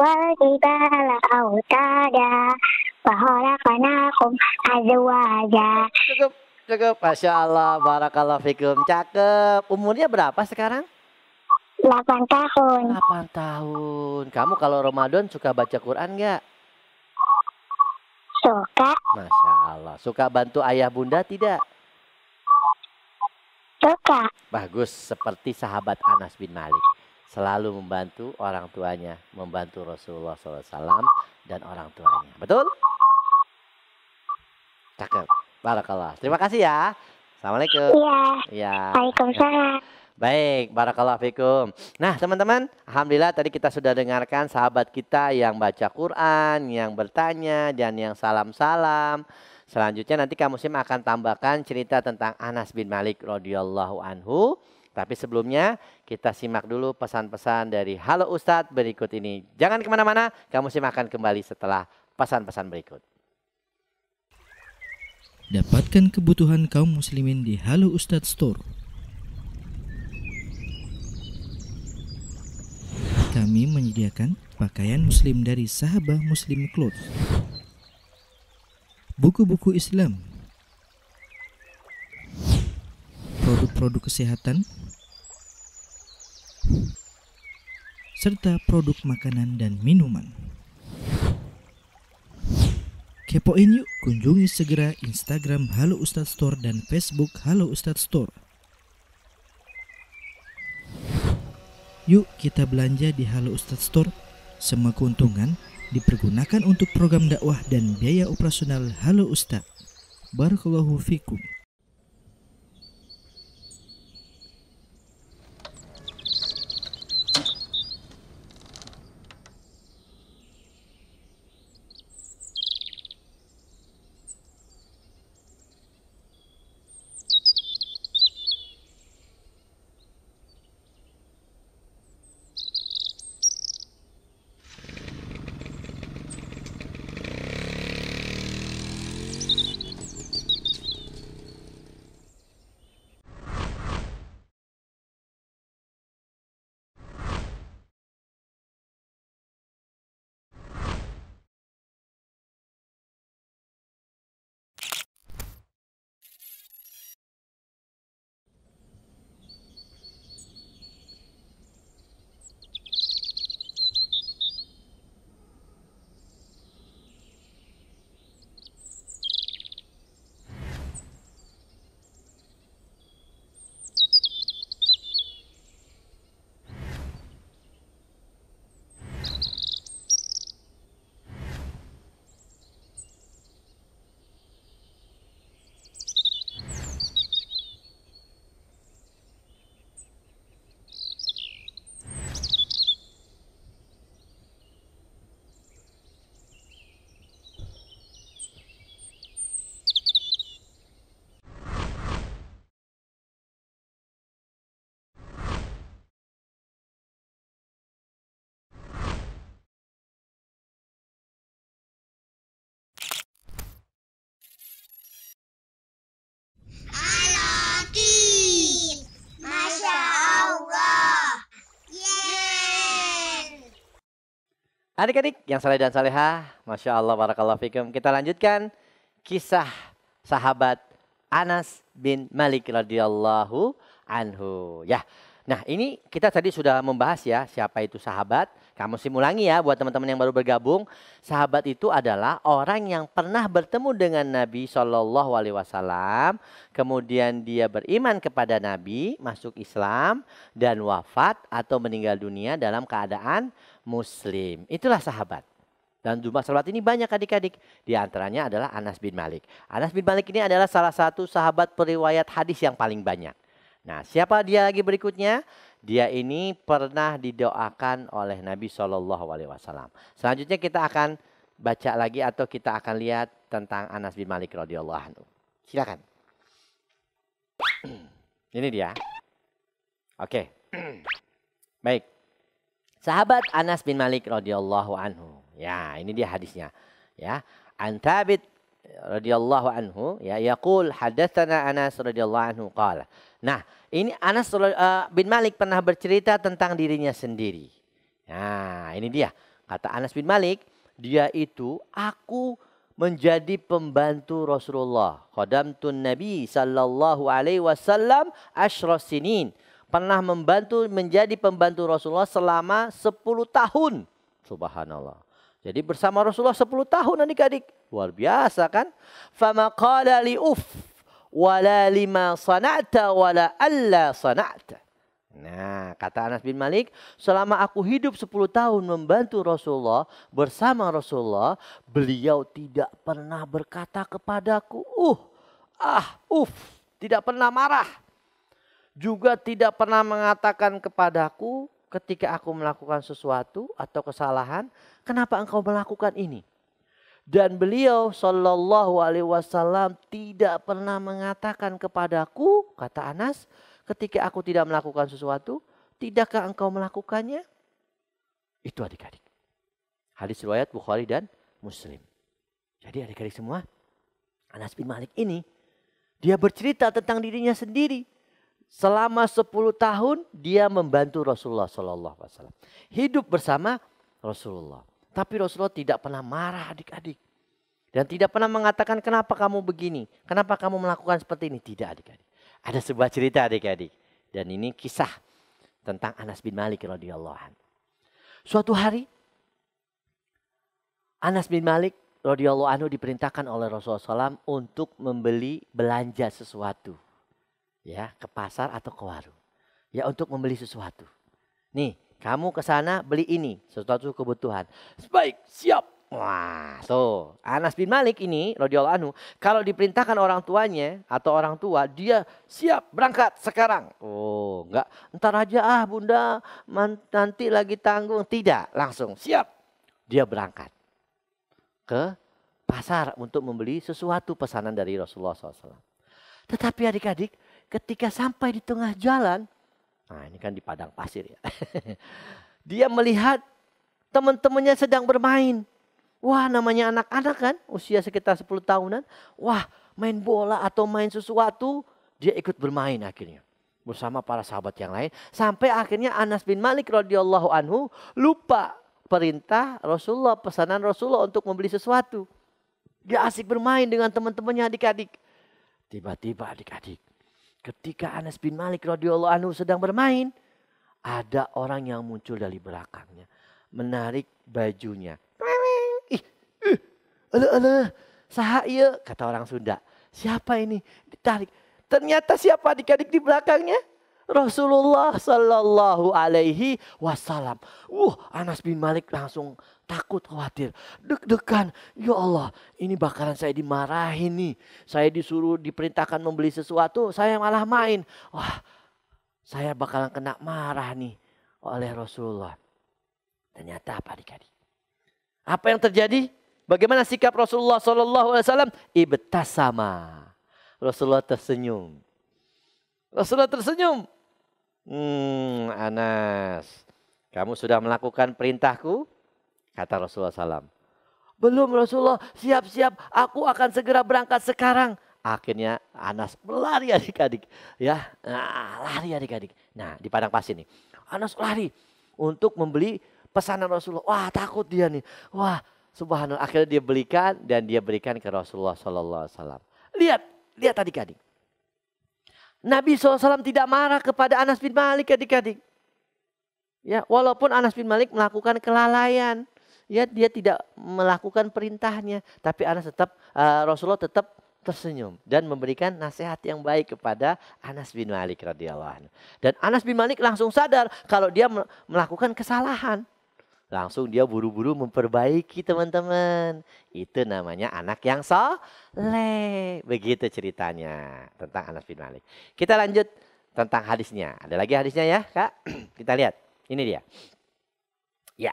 والجبال أوتادا وخلقناكم أزواجا cukup cukup Masya Allah Barakallah Fikum cakep umurnya berapa sekarang 8 tahun 8 tahun kamu kalau Ramadan suka baca Quran nggak suka Masya Allah suka bantu ayah bunda tidak suka bagus seperti sahabat Anas bin Malik selalu membantu orang tuanya, membantu Rasulullah SAW dan orang tuanya. Betul? Cakep. Barakallah. Terima kasih ya. Assalamualaikum. Iya. Ya. Waalaikumsalam. Baik, barakallah fikum. Nah, teman-teman, alhamdulillah tadi kita sudah dengarkan sahabat kita yang baca Quran, yang bertanya dan yang salam-salam. Selanjutnya nanti Kak Muslim akan tambahkan cerita tentang Anas bin Malik radhiyallahu anhu tapi sebelumnya kita simak dulu pesan-pesan dari Halo Ustadz berikut ini. Jangan kemana-mana, kamu simakkan kembali setelah pesan-pesan berikut. Dapatkan kebutuhan kaum muslimin di Halo Ustadz Store. Kami menyediakan pakaian muslim dari Sahabah muslim clothes. Buku-buku Islam. Produk-produk kesehatan serta produk makanan dan minuman. Kepoin yuk, kunjungi segera Instagram Halo Ustadz Store dan Facebook Halo Ustadz Store. Yuk kita belanja di Halo Ustadz Store. Semua keuntungan dipergunakan untuk program dakwah dan biaya operasional Halo Ustadz. Barakallahu fikum. Adik-adik yang saleh dan saleha, Masya Allah, Barakallahu Fikum. Kita lanjutkan kisah sahabat Anas bin Malik radhiyallahu anhu. Ya, Nah ini kita tadi sudah membahas ya siapa itu sahabat. Kamu simulangi ya buat teman-teman yang baru bergabung. Sahabat itu adalah orang yang pernah bertemu dengan Nabi Shallallahu Alaihi Wasallam. Kemudian dia beriman kepada Nabi, masuk Islam dan wafat atau meninggal dunia dalam keadaan Muslim. Itulah sahabat. Dan jumlah sahabat ini banyak adik-adik. Di antaranya adalah Anas bin Malik. Anas bin Malik ini adalah salah satu sahabat periwayat hadis yang paling banyak. Nah siapa dia lagi berikutnya? Dia ini pernah didoakan oleh Nabi Shallallahu Alaihi Wasallam. Selanjutnya kita akan baca lagi atau kita akan lihat tentang Anas bin Malik radhiyallahu anhu. Silakan. [clears throat] ini dia. Oke. Okay. [clears throat] Baik. Sahabat Anas bin Malik radhiyallahu anhu. Ya, ini dia hadisnya. Ya, An Thabit radhiyallahu anhu ya yaqul hadatsana Anas radhiyallahu anhu qala. Nah, ini Anas eh, bin Malik pernah bercerita tentang dirinya sendiri. Nah, ini dia. Kata Anas bin Malik, dia itu aku menjadi pembantu Rasulullah. Qadamtun Nabi sallallahu alaihi wasallam asyra sinin pernah membantu menjadi pembantu Rasulullah selama 10 tahun. Subhanallah. Jadi bersama Rasulullah 10 tahun adik-adik. Luar biasa kan? Fama qala li uff wala lima sana'ta wala alla sana'ta. Nah, kata Anas bin Malik, selama aku hidup 10 tahun membantu Rasulullah, bersama Rasulullah, beliau tidak pernah berkata kepadaku, "Uh, ah, uf." Tidak pernah marah, juga tidak pernah mengatakan kepadaku ketika aku melakukan sesuatu atau kesalahan, kenapa engkau melakukan ini? Dan beliau sallallahu Alaihi Wasallam tidak pernah mengatakan kepadaku, kata Anas, ketika aku tidak melakukan sesuatu, tidakkah engkau melakukannya? Itu adik-adik. Hadis riwayat Bukhari dan Muslim. Jadi adik-adik semua, Anas bin Malik ini, dia bercerita tentang dirinya sendiri Selama 10 tahun dia membantu Rasulullah Shallallahu Alaihi Wasallam. Hidup bersama Rasulullah. Tapi Rasulullah tidak pernah marah adik-adik. Dan tidak pernah mengatakan kenapa kamu begini. Kenapa kamu melakukan seperti ini. Tidak adik-adik. Ada sebuah cerita adik-adik. Dan ini kisah tentang Anas bin Malik radhiyallahu anhu Suatu hari Anas bin Malik radhiyallahu anhu diperintahkan oleh Rasulullah SAW untuk membeli belanja sesuatu ya ke pasar atau ke warung ya untuk membeli sesuatu. Nih, kamu ke sana beli ini, sesuatu kebutuhan. Baik, siap. Wah, so Anas bin Malik ini radhiyallahu anhu, kalau diperintahkan orang tuanya atau orang tua, dia siap berangkat sekarang. Oh, enggak, entar aja ah Bunda, nanti lagi tanggung. Tidak, langsung siap. Dia berangkat ke pasar untuk membeli sesuatu pesanan dari Rasulullah SAW. Tetapi adik-adik, ketika sampai di tengah jalan, nah ini kan di padang pasir ya. [laughs] dia melihat teman-temannya sedang bermain. Wah namanya anak-anak kan, usia sekitar 10 tahunan. Wah main bola atau main sesuatu, dia ikut bermain akhirnya. Bersama para sahabat yang lain. Sampai akhirnya Anas bin Malik radhiyallahu anhu lupa perintah Rasulullah, pesanan Rasulullah untuk membeli sesuatu. Dia asik bermain dengan teman-temannya adik-adik. Tiba-tiba adik-adik Ketika Anas bin Malik radhiyallahu anhu sedang bermain, ada orang yang muncul dari belakangnya, menarik bajunya. Ih, ih, alah, saha iya, kata orang Sunda. Siapa ini? Ditarik. Ternyata siapa adik-adik di belakangnya? Rasulullah Sallallahu Alaihi Wasallam. uh, Anas bin Malik langsung takut khawatir, deg-degan. Ya Allah, ini bakalan saya dimarahi nih. Saya disuruh diperintahkan membeli sesuatu, saya malah main. Wah, saya bakalan kena marah nih oleh Rasulullah. Ternyata apa adik-adik? Apa yang terjadi? Bagaimana sikap Rasulullah saw Alaihi sama Rasulullah tersenyum. Rasulullah tersenyum. Hmm, Anas, kamu sudah melakukan perintahku, Kata Rasulullah SAW. Belum Rasulullah, siap-siap aku akan segera berangkat sekarang. Akhirnya Anas lari adik-adik. Ya, nah, lari adik-adik. Nah di padang pasir ini Anas lari untuk membeli pesanan Rasulullah. Wah takut dia nih. Wah subhanallah. Akhirnya dia belikan dan dia berikan ke Rasulullah Sallallahu Alaihi Wasallam. Lihat, lihat adik-adik. Nabi SAW tidak marah kepada Anas bin Malik adik-adik. Ya, walaupun Anas bin Malik melakukan kelalaian ya dia tidak melakukan perintahnya, tapi Anas tetap uh, Rasulullah tetap tersenyum dan memberikan nasihat yang baik kepada Anas bin Malik radhiyallahu anhu. Dan Anas bin Malik langsung sadar kalau dia melakukan kesalahan. Langsung dia buru-buru memperbaiki teman-teman. Itu namanya anak yang soleh. Begitu ceritanya tentang Anas bin Malik. Kita lanjut tentang hadisnya. Ada lagi hadisnya ya kak? [clears throat] Kita lihat. Ini dia. Ya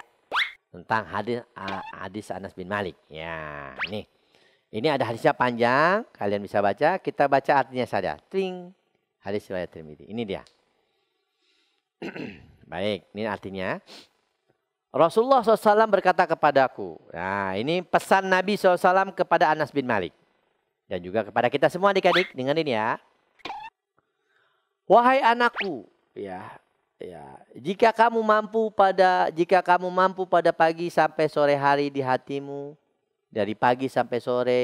tentang hadis hadis Anas bin Malik. Ya, ini. Ini ada hadisnya panjang, kalian bisa baca, kita baca artinya saja. Tring. Hadis riwayat Tirmizi. Ini dia. [clears throat] Baik, ini artinya. Rasulullah SAW berkata kepadaku. Nah, ini pesan Nabi SAW kepada Anas bin Malik. Dan juga kepada kita semua adik-adik. ini ya. Wahai anakku. Ya, Ya, jika kamu mampu pada jika kamu mampu pada pagi sampai sore hari di hatimu, dari pagi sampai sore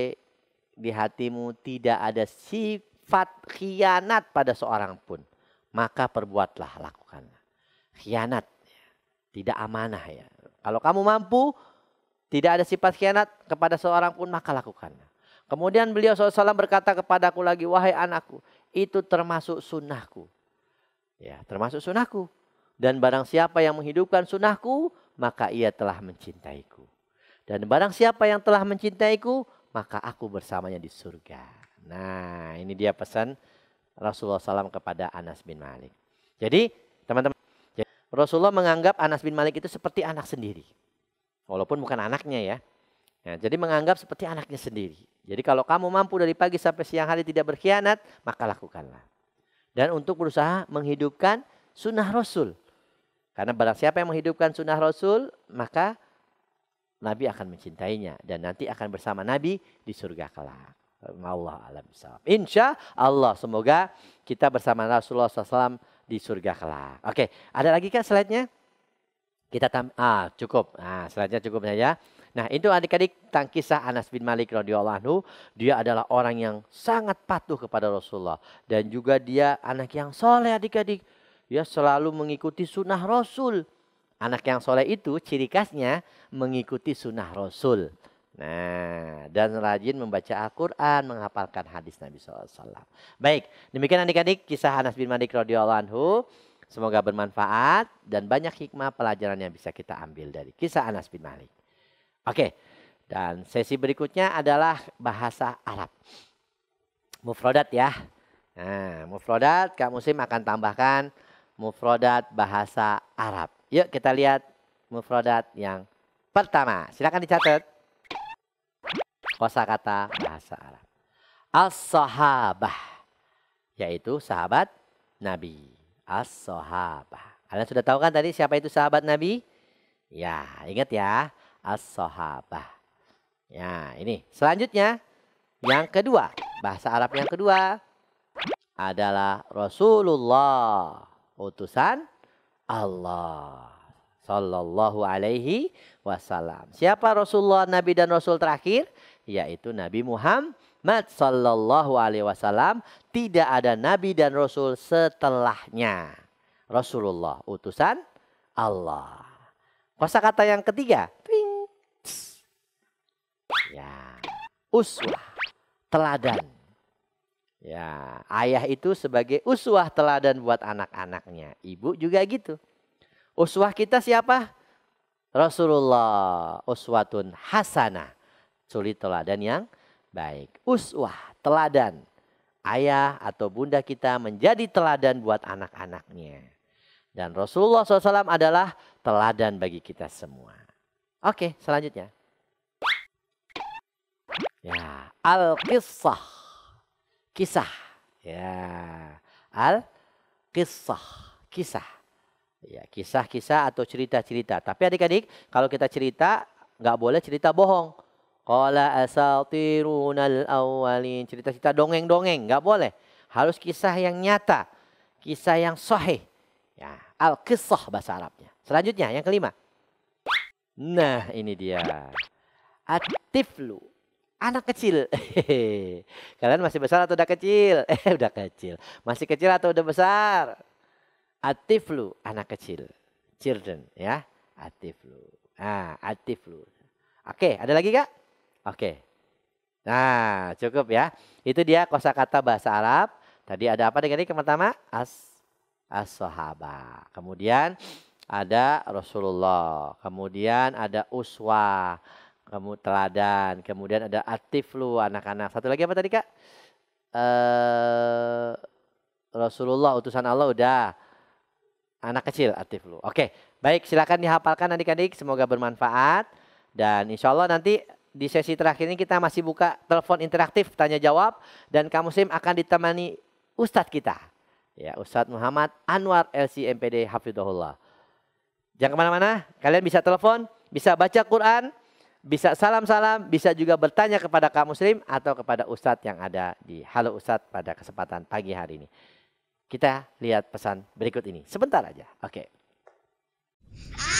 di hatimu tidak ada sifat khianat pada seorang pun, maka perbuatlah lakukanlah. Khianat tidak amanah ya. Kalau kamu mampu tidak ada sifat khianat kepada seorang pun maka lakukanlah. Kemudian beliau SAW berkata kepadaku lagi, wahai anakku, itu termasuk sunnahku Ya, termasuk sunahku. Dan barang siapa yang menghidupkan sunahku, maka ia telah mencintaiku. Dan barang siapa yang telah mencintaiku, maka aku bersamanya di surga. Nah, ini dia pesan Rasulullah SAW kepada Anas bin Malik. Jadi, teman-teman, Rasulullah menganggap Anas bin Malik itu seperti anak sendiri. Walaupun bukan anaknya ya. Nah, jadi menganggap seperti anaknya sendiri. Jadi kalau kamu mampu dari pagi sampai siang hari tidak berkhianat, maka lakukanlah dan untuk berusaha menghidupkan sunnah Rasul. Karena barang siapa yang menghidupkan sunnah Rasul, maka Nabi akan mencintainya dan nanti akan bersama Nabi di surga kelak. Allah alam Insya Allah semoga kita bersama Rasulullah SAW di surga kelak. Oke, ada lagi kan slide-nya? Kita tam ah cukup. Nah, slide-nya cukup ya. Nah itu adik-adik tentang kisah Anas bin Malik radhiyallahu anhu. Dia adalah orang yang sangat patuh kepada Rasulullah. Dan juga dia anak yang soleh adik-adik. Dia selalu mengikuti sunnah Rasul. Anak yang soleh itu ciri khasnya mengikuti sunnah Rasul. Nah, dan rajin membaca Al-Quran, menghafalkan hadis Nabi SAW. Baik, demikian adik-adik kisah Anas bin Malik radhiyallahu anhu. Semoga bermanfaat dan banyak hikmah pelajaran yang bisa kita ambil dari kisah Anas bin Malik. Oke, dan sesi berikutnya adalah bahasa Arab. Mufrodat ya. Nah, mufrodat Kak Muslim akan tambahkan mufrodat bahasa Arab. Yuk kita lihat mufrodat yang pertama. Silakan dicatat. Kosakata bahasa Arab. As-sahabah yaitu sahabat Nabi. As-sahabah. Kalian sudah tahu kan tadi siapa itu sahabat Nabi? Ya, ingat ya as-sahabah. Ya, ini. Selanjutnya yang kedua, bahasa Arab yang kedua adalah Rasulullah, utusan Allah sallallahu alaihi wasallam. Siapa Rasulullah, nabi dan rasul terakhir? Yaitu Nabi Muhammad sallallahu alaihi wasallam. Tidak ada nabi dan rasul setelahnya. Rasulullah, utusan Allah. Kosa kata yang ketiga, Ya, uswah, teladan. Ya, ayah itu sebagai uswah teladan buat anak-anaknya. Ibu juga gitu. Uswah kita siapa? Rasulullah, uswatun hasanah. sulit teladan yang baik. Uswah, teladan. Ayah atau bunda kita menjadi teladan buat anak-anaknya. Dan Rasulullah SAW adalah teladan bagi kita semua. Oke, selanjutnya. Ya, al kisah. Kisah. Ya, al kisah. Kisah. Ya, kisah-kisah atau cerita-cerita. Tapi adik-adik, kalau kita cerita nggak boleh cerita bohong. Qala tirunal awalin. Cerita-cerita dongeng-dongeng nggak boleh. Harus kisah yang nyata, kisah yang sahih. Ya, al kisah bahasa Arabnya. Selanjutnya yang kelima. Nah, ini dia. Atiflu anak kecil. [laughs] Kalian masih besar atau udah kecil? [laughs] Eh, udah kecil. Masih kecil atau udah besar? Atiflu, anak kecil. Children, ya. Atiflu. Nah, atiflu. Oke, ada lagi gak? Oke. Nah, cukup ya. Itu dia kosakata bahasa Arab. Tadi ada apa dengan ini pertama? As as Kemudian ada Rasulullah. Kemudian ada uswah kamu teladan. Kemudian ada aktif lu anak-anak. Satu lagi apa tadi kak? Eh, Rasulullah utusan Allah udah anak kecil aktif lu. Oke, baik silakan dihafalkan adik-adik. Semoga bermanfaat dan insya Allah nanti di sesi terakhir ini kita masih buka telepon interaktif tanya jawab dan kamu sim akan ditemani Ustadz kita ya Ustadz Muhammad Anwar LC MPD Jangan kemana-mana, kalian bisa telepon, bisa baca Quran, bisa salam-salam, bisa juga bertanya kepada kaum muslim atau kepada ustadz yang ada di Halo Ustadz pada kesempatan pagi hari ini. Kita lihat pesan berikut ini sebentar aja. Oke. Okay.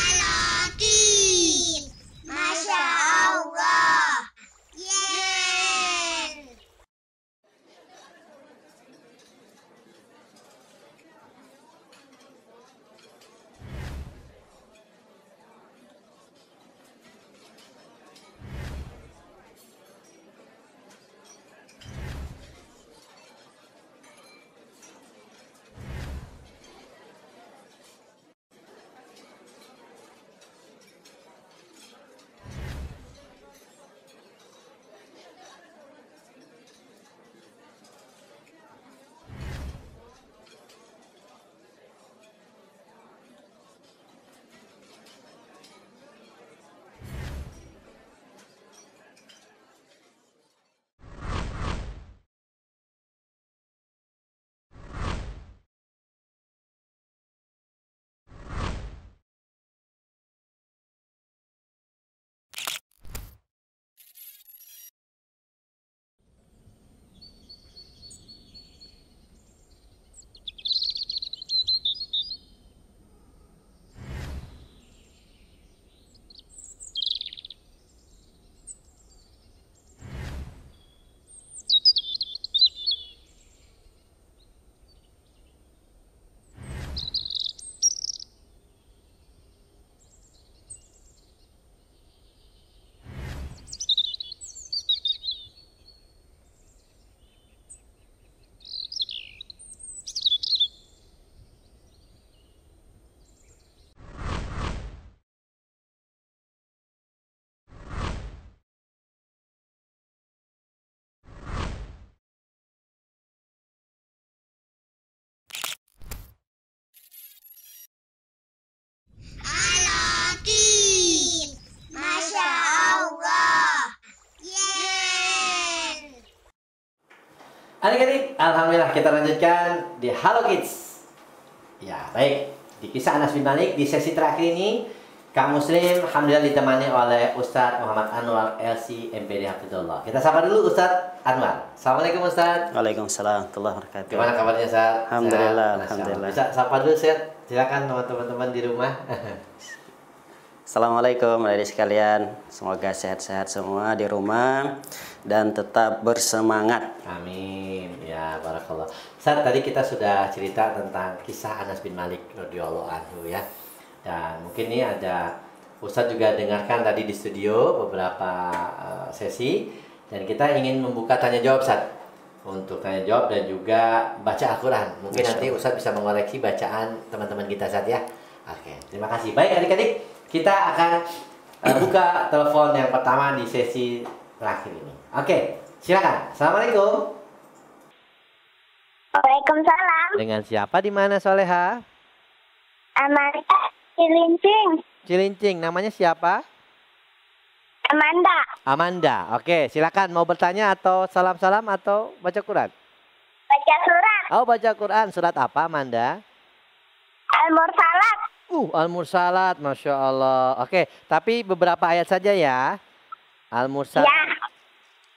Adik-adik, Alhamdulillah kita lanjutkan di Halo Kids. Ya, baik. Di kisah Anas bin Malik, di sesi terakhir ini, Kak Muslim, Alhamdulillah ditemani oleh Ustadz Muhammad Anwar LC MPD Abdullah. Kita sapa dulu Ustadz Anwar. Assalamualaikum Ustadz. Waalaikumsalam. Warahmatullahi wabarakatuh. Gimana kabarnya Ustadz? Alhamdulillah. Sehat? Alhamdulillah. Bisa sapa dulu Ustadz. Silakan teman-teman di rumah. Assalamualaikum ladies sekalian. Semoga sehat-sehat semua di rumah dan tetap bersemangat. Amin. Ya, barakallah. Saat tadi kita sudah cerita tentang kisah Anas bin Malik radhiyallahu anhu ya. Dan mungkin ini ada Ustadz juga dengarkan tadi di studio beberapa eh, sesi dan kita ingin membuka tanya jawab Ustaz untuk tanya jawab dan juga baca Al-Quran. Mungkin nanti Ustaz bisa mengoreksi bacaan teman-teman kita saat ya. Oke, terima kasih. Baik adik-adik, kita akan eh, buka telepon yang pertama di sesi terakhir ini. Oke, silakan. Assalamualaikum. Waalaikumsalam. Dengan siapa di mana Soleha? Amanda Cilincing. Cilincing, namanya siapa? Amanda. Amanda. Oke, silakan mau bertanya atau salam-salam atau baca Quran? Baca surat. Oh, baca Quran. Surat apa, Amanda? Al-Mursalat. Uh, Al-Mursalat, Masya Allah. Oke, tapi beberapa ayat saja ya. Al-Mursalat. Ya.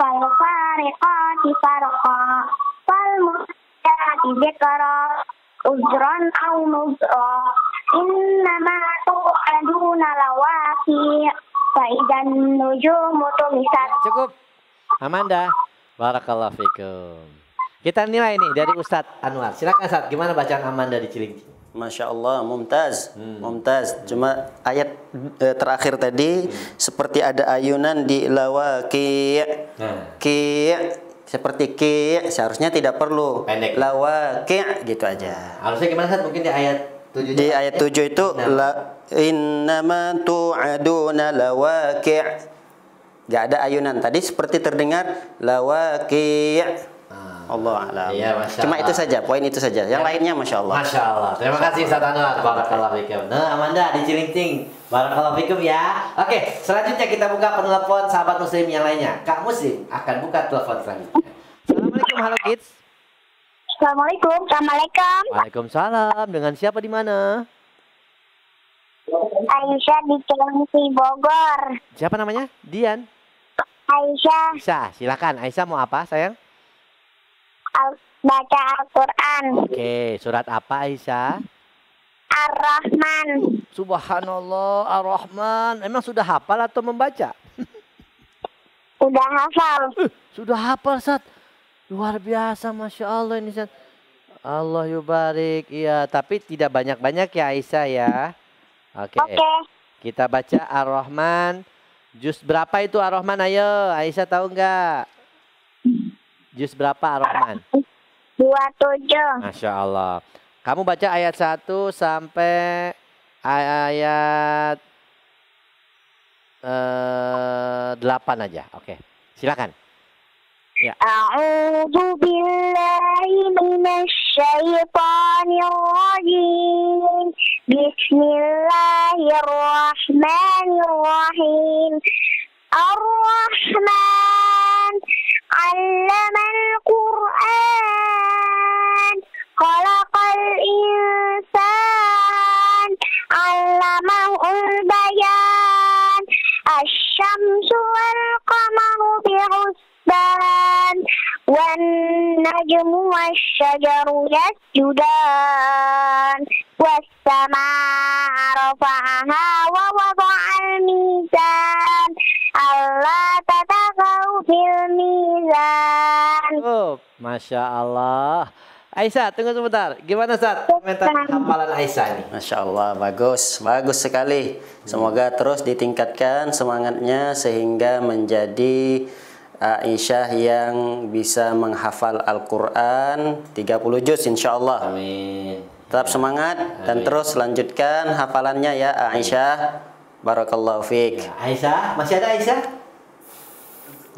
فالفارقات فرقا ذكرا أو نذرا إنما توعدون فإذا cukup Amanda Barakallahu kita nilai ini dari Ustadz Anwar silakan Ustadz gimana bacaan Amanda di Cilincing Masya Allah, mumtaz, hmm. mumtaz. Cuma ayat e, terakhir tadi hmm. seperti ada ayunan di lawa ki, hmm. Nah. ki seperti ki seharusnya tidak perlu Pendek. lawa ki gitu aja. Harusnya gimana Sat? Mungkin di ayat 7 di ayat 7 itu nah. la innama tu'aduna lawaqi' Gak ada ayunan tadi seperti terdengar lawaqi' Allah alam. Ya, Masya Cuma itu saja, poin itu saja. Yang ya. lainnya Masya Allah. Masya Allah. Terima kasih Ustaz Anwar. Barakallahu fikum. Nah, Amanda di Cilincing. Barakallahu fikum ya. Oke, selanjutnya kita buka penelpon sahabat muslim yang lainnya. Kak Muslim akan buka telepon selanjutnya. Assalamualaikum, halo kids. Assalamualaikum, Assalamualaikum. Waalaikumsalam. Dengan siapa di mana? Aisyah di Cilengsi Bogor. Siapa namanya? Dian. Aisyah. Aisyah, silakan. Aisyah mau apa, sayang? al baca Al-Quran. Oke, surat apa Aisyah? Ar-Rahman. Subhanallah, Ar-Rahman. Emang sudah hafal atau membaca? [laughs] Sudah hafal. Eh, sudah hafal, Sat. Luar biasa, Masya Allah ini, Sat. Allah yubarik. Iya, tapi tidak banyak-banyak ya Aisyah ya. Oke. Okay. Okay. Kita baca Ar-Rahman. Juz berapa itu Ar-Rahman? Ayo, Aisyah tahu nggak? Juz berapa Ar-Rahman? 27. Masya Allah. Kamu baca ayat 1 sampai ayat eh, 8 aja. Oke, silakan. Ya. A'udzu billahi minasy syaithanir Bismillahirrahmanirrahim. Ar-Rahman علم القرآن خلق الإنسان علمه البيان الشمس والقمر بعسبان والنجم والشجر يسجدان والسماء رفعها ووضع الميزان Allah tata kau mizan. Oh, Masya Allah. Aisyah, tunggu sebentar. Gimana saat komentar hafalan Aisyah ini? Masya Allah, bagus. Bagus sekali. Semoga terus ditingkatkan semangatnya sehingga menjadi uh, Aisyah yang bisa menghafal Al-Quran 30 juz insya Allah. Amin. Tetap semangat dan terus lanjutkan hafalannya ya Aisyah. Barakallahu fiik. Ya, Aisyah, masih ada Aisyah?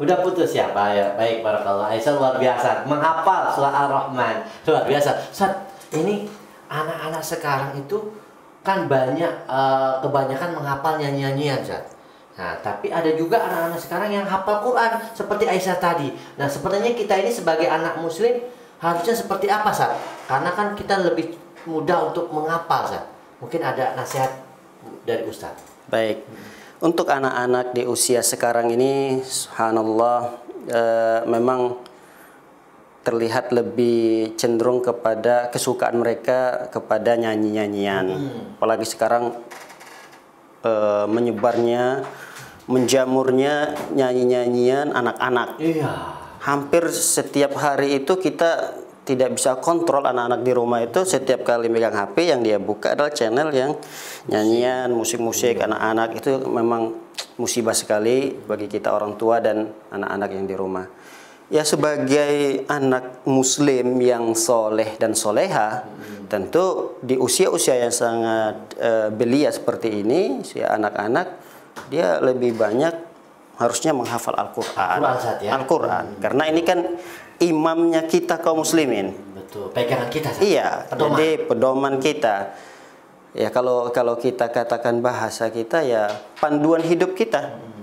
Udah putus ya? Baik, baik barakallahu. Aisyah luar biasa, menghafal surah Ar-Rahman. Luar biasa. Ustaz, ini anak-anak sekarang itu kan banyak uh, kebanyakan menghafal nyanyian-nyanyian, Ustaz. Nah, tapi ada juga anak-anak sekarang yang hafal Quran seperti Aisyah tadi. Nah, sepertinya kita ini sebagai anak muslim harusnya seperti apa, Ustaz? Karena kan kita lebih mudah untuk menghafal, Ustaz. Mungkin ada nasihat dari Ustadz. Baik. Untuk anak-anak di usia sekarang ini, subhanallah, e, memang terlihat lebih cenderung kepada kesukaan mereka kepada nyanyi-nyanyian. Hmm. Apalagi sekarang e, menyebarnya, menjamurnya nyanyi-nyanyian anak-anak. Iya. Hampir setiap hari itu kita tidak bisa kontrol anak-anak di rumah itu setiap kali megang HP yang dia buka adalah channel yang nyanyian, musik-musik iya. anak-anak itu memang musibah sekali bagi kita orang tua dan anak-anak yang di rumah. Ya sebagai anak muslim yang soleh dan soleha, hmm. tentu di usia-usia yang sangat uh, belia seperti ini, si anak-anak dia lebih banyak harusnya menghafal Al-Qur'an. Ya. Al-Qur'an. Ya? Hmm. Al Karena ini kan imamnya kita kaum muslimin. Betul. Pegangan kita. Sah. Iya. Pedoman. Jadi pedoman kita. Ya kalau kalau kita katakan bahasa kita ya panduan hidup kita. Hmm.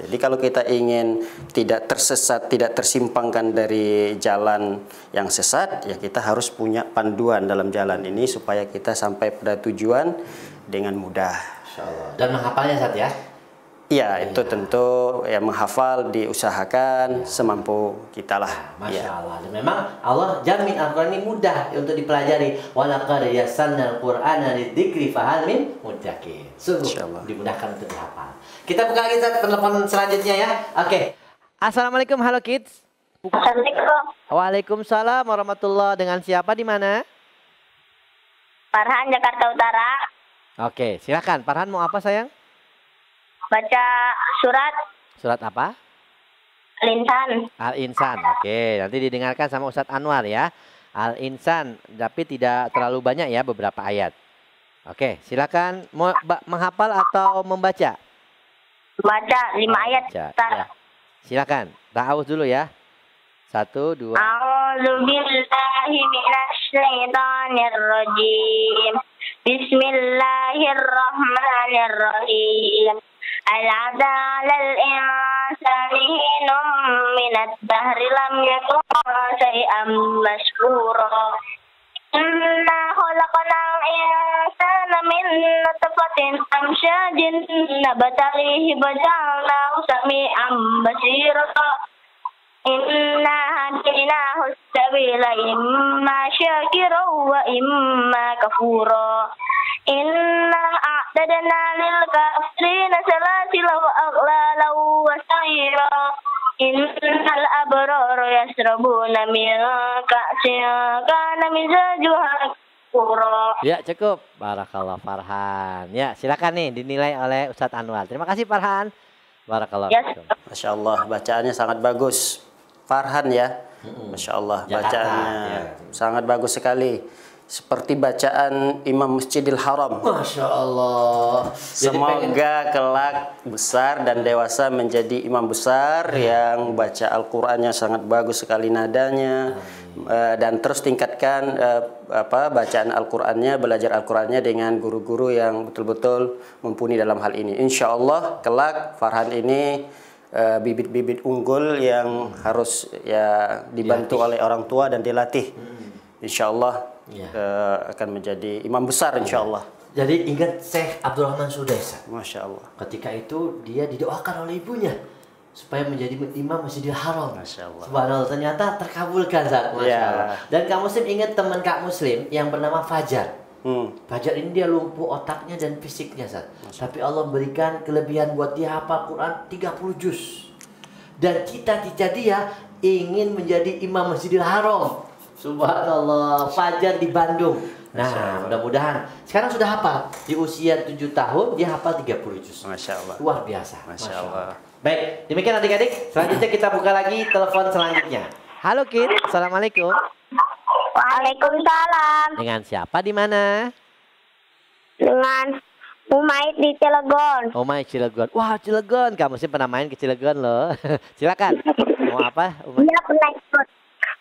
Jadi kalau kita ingin tidak tersesat, tidak tersimpangkan dari jalan yang sesat, ya kita harus punya panduan dalam jalan ini supaya kita sampai pada tujuan dengan mudah. Dan menghafalnya saat ya. Iya, itu tentu ya menghafal diusahakan semampu kita lah. Iya. Masya Allah. memang Allah jamin Al-Quran ini mudah untuk dipelajari. Walaqad yasanna al Quran dan fahal min mudzakir. Sungguh dimudahkan untuk dihafal. Kita buka lagi penelpon selanjutnya ya. Oke. Okay. Assalamualaikum, halo kids. Assalamualaikum. Waalaikumsalam warahmatullah. Dengan siapa di mana? Parhan Jakarta Utara. Oke, silakan. Parhan mau apa sayang? baca surat. Surat apa? Al-Insan. Al-Insan. Oke, nanti didengarkan sama Ustadz Anwar ya. Al-Insan, tapi tidak terlalu banyak ya beberapa ayat. Oke, silakan mau menghafal atau membaca? Baca lima oh, ayat. Baca, ya. Silakan. Ta'awuz dulu ya. Satu, dua. Bismillahirrahmanirrahim. ألعد على الإنسان حين من الدهر لم يكن شيئا مشكورا إنا خلقنا الإنسان من نطفة أمشاج نبتغيه فجعلناه سميعا بشيرا إنا هديناه السبيل إما شاكرا وإما كفورا Inna a'tadna lil kafirina salasila wa aghlala wa sa'ira Innal abrara yasrabuna min ka'sin kana mizajuha Ya cukup Barakallah Farhan Ya silakan nih dinilai oleh Ustadz Anwar Terima kasih Farhan Barakallah ya. Masya Allah bacaannya sangat bagus Farhan ya Masya Allah bacaannya ya. sangat bagus sekali seperti bacaan Imam Masjidil Haram. Masya Allah. Semoga kelak besar dan dewasa menjadi imam besar yang baca Al-Qur'annya sangat bagus sekali nadanya eh, dan terus tingkatkan eh, apa bacaan Al-Qur'annya, belajar Al-Qur'annya dengan guru-guru yang betul-betul mumpuni dalam hal ini. Insya Allah kelak Farhan ini eh, bibit-bibit unggul yang harus ya dibantu dilatih. oleh orang tua dan dilatih. Hmm. Insya Allah ya. akan menjadi imam besar iya. insya Allah. Jadi ingat Syekh Rahman Sudaisa. Masya Allah. Ketika itu dia didoakan oleh ibunya supaya menjadi imam Masjidil Haram. Masya Allah. Subhanallah. Ternyata terkabulkan saat iya. Masya ya. Allah. Dan Kak Muslim ingat teman Kak Muslim yang bernama Fajar. Hmm. Fajar ini dia lumpuh otaknya dan fisiknya saat. Tapi Allah berikan kelebihan buat dia apa Quran 30 juz. Dan cita-cita dia ingin menjadi imam Masjidil Haram. Subhanallah, Fajar di Bandung. Nah, mudah-mudahan sekarang sudah hafal di usia 7 tahun dia hafal 30 juz. Masya Allah. Luar biasa. Masya, Allah. Baik, demikian adik-adik. Selanjutnya kita buka lagi telepon selanjutnya. Halo Kit, assalamualaikum. Waalaikumsalam. Dengan siapa di mana? Dengan Umaid di Cilegon. Umaid Cilegon. Wah Cilegon, kamu sih pernah main ke Cilegon loh. [laughs] Silakan. Mau apa? Umaid? Ya, pernah ikut.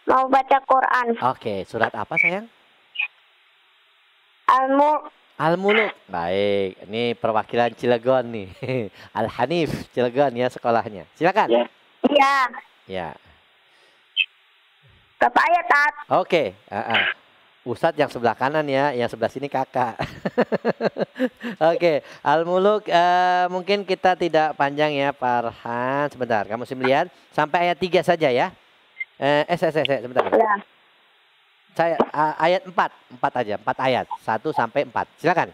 Mau baca Quran. Oke, surat apa sayang? Al-Mulk. Al-Muluk. Baik, ini perwakilan Cilegon nih. [laughs] Al-Hanif Cilegon ya sekolahnya. Silakan. Ya. Iya. Iya. Bapak ya, Tat. Oke, okay. uh -uh. Ustadz yang sebelah kanan ya, yang sebelah sini kakak. [laughs] Oke, okay. Al-Muluk uh, mungkin kita tidak panjang ya, Farhan. Sebentar, kamu mesti melihat sampai ayat 3 saja ya. Eh, eh, eh, eh saya, sebentar. Ya. Saya uh, ayat 4, 4 aja, 4 ayat. 1 sampai 4. Silakan.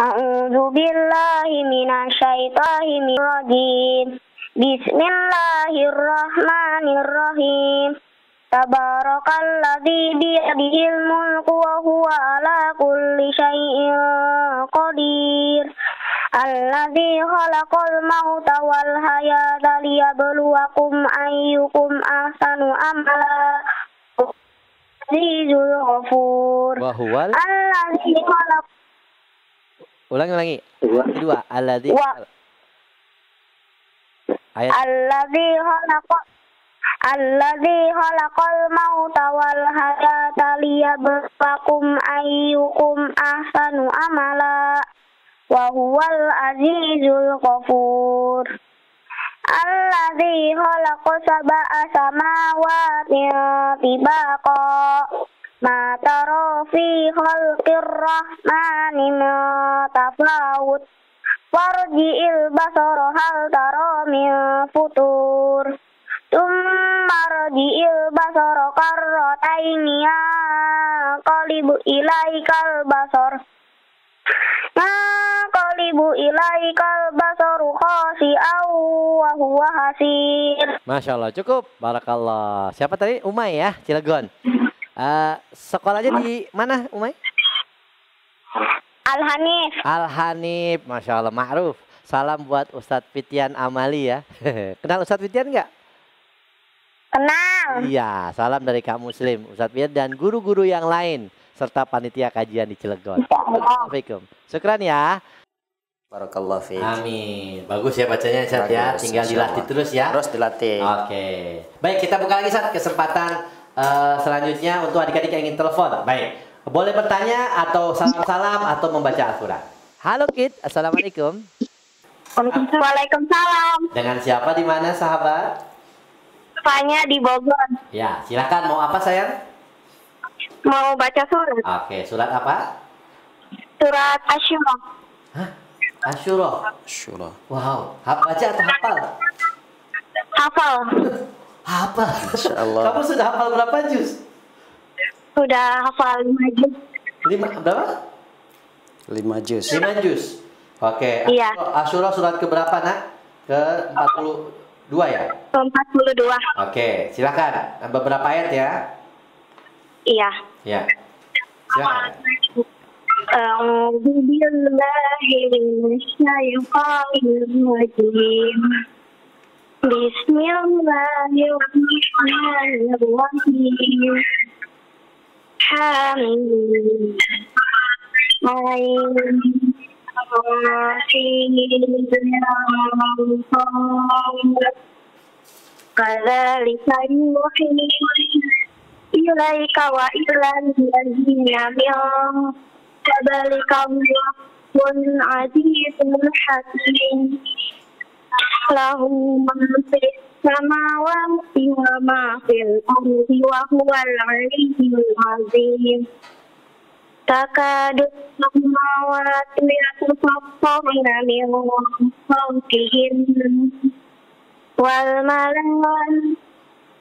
A'udzu billahi minasyaitonir rajim. Bismillahirrahmanirrahim. Tabarakalladzi biyadihil mulku wa huwa ala kulli syai'in qadir. الذي خلق الموت والحياة ليبلوكم أيكم أحسن عملا العزيز الغفور وهو الذي خلق ulangi ulangi kedua alladzi ayat alladzi khalaqa alladzi khalaqal mauta wal hayata liyabluwakum ayyukum ahsanu amala wa huwal azizul ghafur alladzi khalaqa sab'a samawati tibaqa ma tara fi khalqir rahmani ma tafawut farji'il basara hal tara min futur Tumma raji'il basara karrataini ya qalibu ilaikal basar yanqibu ilaikal basaru khasi'au wa huwa hasir. Masya Allah, cukup. Barakallah. Siapa tadi? Umay ya, Cilegon. Uh, sekolahnya di mana Umay? Al Hanif. Al Hanif, Masya Allah, ma'ruf. Salam buat Ustadz Fitian Amali ya. [laughs] Kenal Ustadz Fitian nggak? Kenal. Iya, salam dari Kak Muslim, Ustadz Fitian dan guru-guru yang lain serta panitia kajian di Cilegon. Assalamualaikum. Syukran ya. Barakallah fiik. Amin. Bagus ya bacanya Ustaz ya. Tinggal dilatih terus ya. Terus dilatih. Oke. Okay. Baik, kita buka lagi saat kesempatan uh, selanjutnya untuk adik-adik yang ingin telepon. Baik. Boleh bertanya atau salam-salam atau membaca surat. Halo Kit. Assalamualaikum. Waalaikumsalam. Salam. Dengan siapa di mana sahabat? Tanya di Bogor. Ya, silakan mau apa sayang? Mau baca surat. Oke, surat apa? Surat Asyura. Hah? Asyura. Ashura. Wow, baca atau hafal? Hafal. hafal. Allah. Kamu sudah hafal berapa juz? Sudah hafal lima juz. Lima berapa? Lima juz. Lima juz. Oke. Iya. Asyura surat ke berapa, Nak? Ke empat puluh dua ya? Ke empat puluh dua. Oke, silakan. Beberapa ayat ya? Iya. Iya. Silakan. أعوذ بالله من الشيطان الرجيم بسم الله الرحمن الرحيم حميم كذلك يوحي إليك وإلى الذين من كذلك الله عزيز حكيم له من في السماوات وما في الأرض وهو العلي العظيم تكاد السماوات يتفطرن من فوقهن والملائكة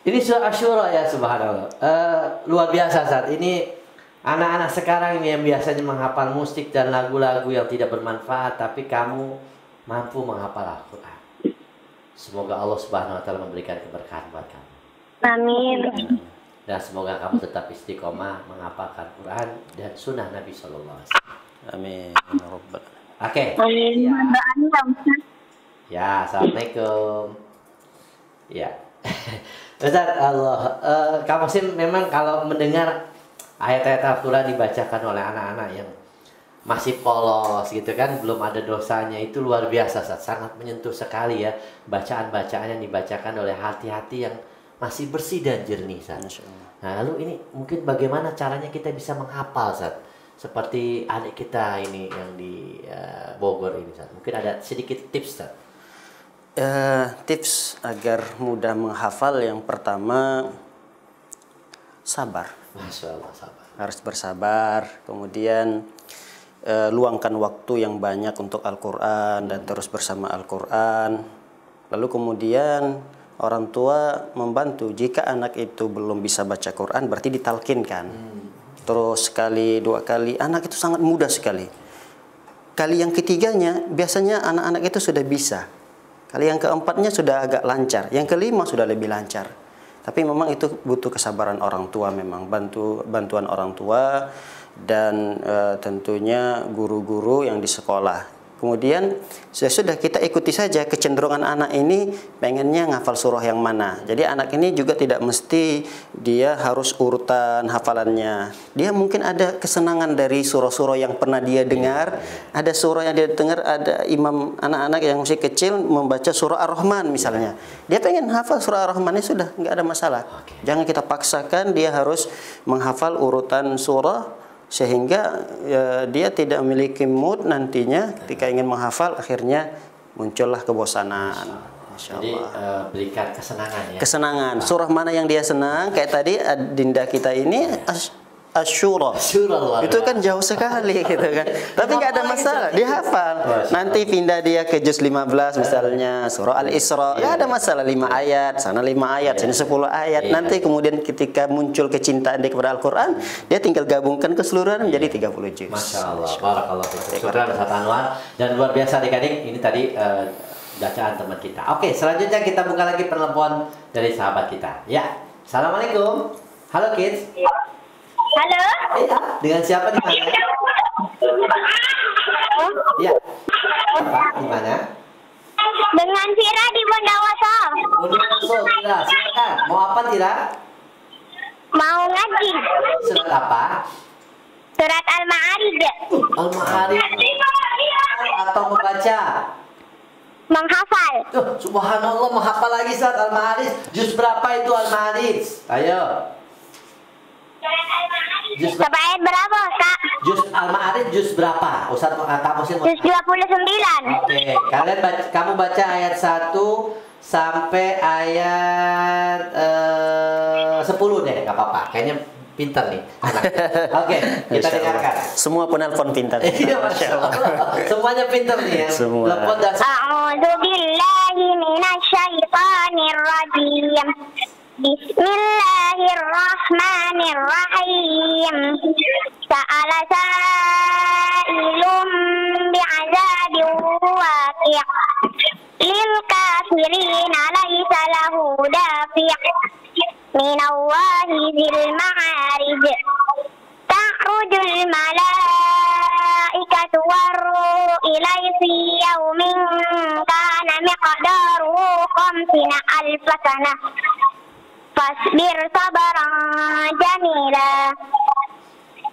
Ini surah Ashura ya subhanallah. Uh, luar biasa saat ini anak-anak sekarang ini yang biasanya menghafal musik dan lagu-lagu yang tidak bermanfaat tapi kamu mampu menghafal Al-Qur'an. Semoga Allah Subhanahu wa taala memberikan keberkahan buat kamu. Amin. Dan semoga kamu tetap istiqomah menghafalkan Quran dan sunnah Nabi Shallallahu Alaihi Wasallam. Amin. Ya Oke. Okay. Amin. Ya. ya, assalamualaikum. Ya. [laughs] Ustaz Allah, uh, Kak Musim memang kalau mendengar ayat-ayat Al-Quran dibacakan oleh anak-anak yang masih polos gitu kan, belum ada dosanya itu luar biasa, Ustaz. sangat menyentuh sekali ya bacaan-bacaan yang dibacakan oleh hati-hati yang masih bersih dan jernih Ustaz. Nah, lalu ini mungkin bagaimana caranya kita bisa menghafal Ustaz? Seperti adik kita ini yang di uh, Bogor ini Ustaz. Mungkin ada sedikit tips Ustaz. Uh, tips agar mudah menghafal yang pertama sabar. Masya Allah, sabar. Harus bersabar. Kemudian uh, luangkan waktu yang banyak untuk Al-Qur'an dan terus bersama Al-Qur'an. Lalu kemudian orang tua membantu jika anak itu belum bisa baca Quran berarti ditalkinkan. Hmm. Terus sekali, dua kali. Anak itu sangat mudah sekali. Kali yang ketiganya biasanya anak-anak itu sudah bisa Kali yang keempatnya sudah agak lancar, yang kelima sudah lebih lancar. Tapi memang itu butuh kesabaran orang tua memang, bantu bantuan orang tua dan e, tentunya guru-guru yang di sekolah Kemudian sudah sudah kita ikuti saja kecenderungan anak ini pengennya ngafal surah yang mana. Jadi anak ini juga tidak mesti dia harus urutan hafalannya. Dia mungkin ada kesenangan dari surah-surah yang pernah dia dengar. Ada surah yang dia dengar ada imam anak-anak yang masih kecil membaca surah Ar-Rahman misalnya. Dia pengen hafal surah ar Rahman sudah nggak ada masalah. Jangan kita paksakan dia harus menghafal urutan surah sehingga ya, dia tidak memiliki mood nantinya ketika ingin menghafal akhirnya muncullah kebosanan. Masya Allah. Jadi uh, eh, berikan kesenangan ya. Kesenangan. Surah mana yang dia senang? Kayak tadi Dinda kita ini Asyura. Itu kan jauh sekali [laughs] gitu kan. Tapi nggak ada masalah, dia hafal. Nanti pindah dia ke juz 15 misalnya surah Al-Isra. Enggak iya, ada iya. masalah 5 ayat, sana 5 ayat, iya. sini 10 ayat. Nanti kemudian ketika muncul kecintaan dia kepada Al-Qur'an, dia tinggal gabungkan keseluruhan menjadi 30 juz. Masyaallah. Barakallahu dan luar biasa adik-adik ini tadi eh, bacaan teman kita. Oke, selanjutnya kita buka lagi penelpon dari sahabat kita. Ya. Assalamualaikum. Halo kids. Ya. Halo? Iya, dengan siapa di mana? Iya. Siapa Di mana? Dengan Tira di Bondowoso. Bondowoso, Tira, silakan. Mau apa Tira? Mau ngaji. Surat apa? Surat Al-Ma'arij. Al-Ma'arij. Atau membaca? Menghafal. Tuh, subhanallah menghafal lagi surat Al-Ma'arij. Jus berapa itu Al-Ma'arij? Ayo. Jus berapa? Air berapa, Ustaz? Jus Al-Ma'arif jus berapa? Ustaz kamusin Jus 29. Oke, okay. kalian baca, kamu baca ayat 1 sampai ayat eh, uh, 10 deh, enggak apa-apa. Kayaknya pintar nih. [laughs] Oke, okay, kita dengarkan. Semua penelpon pintar. [laughs] Iya, Masya Allah. Semuanya pintar nih ya. Semua. Lepon dan... A'udzu billahi minasyaitonir rajim. بسم الله الرحمن الرحيم سأل سائل بعذاب واقع للكافرين ليس له دافع من الله ذي المعارج تعرج الملائكة والروح إليه في يوم كان مقداره خمسين ألف سنة Fasbir sabaran jamila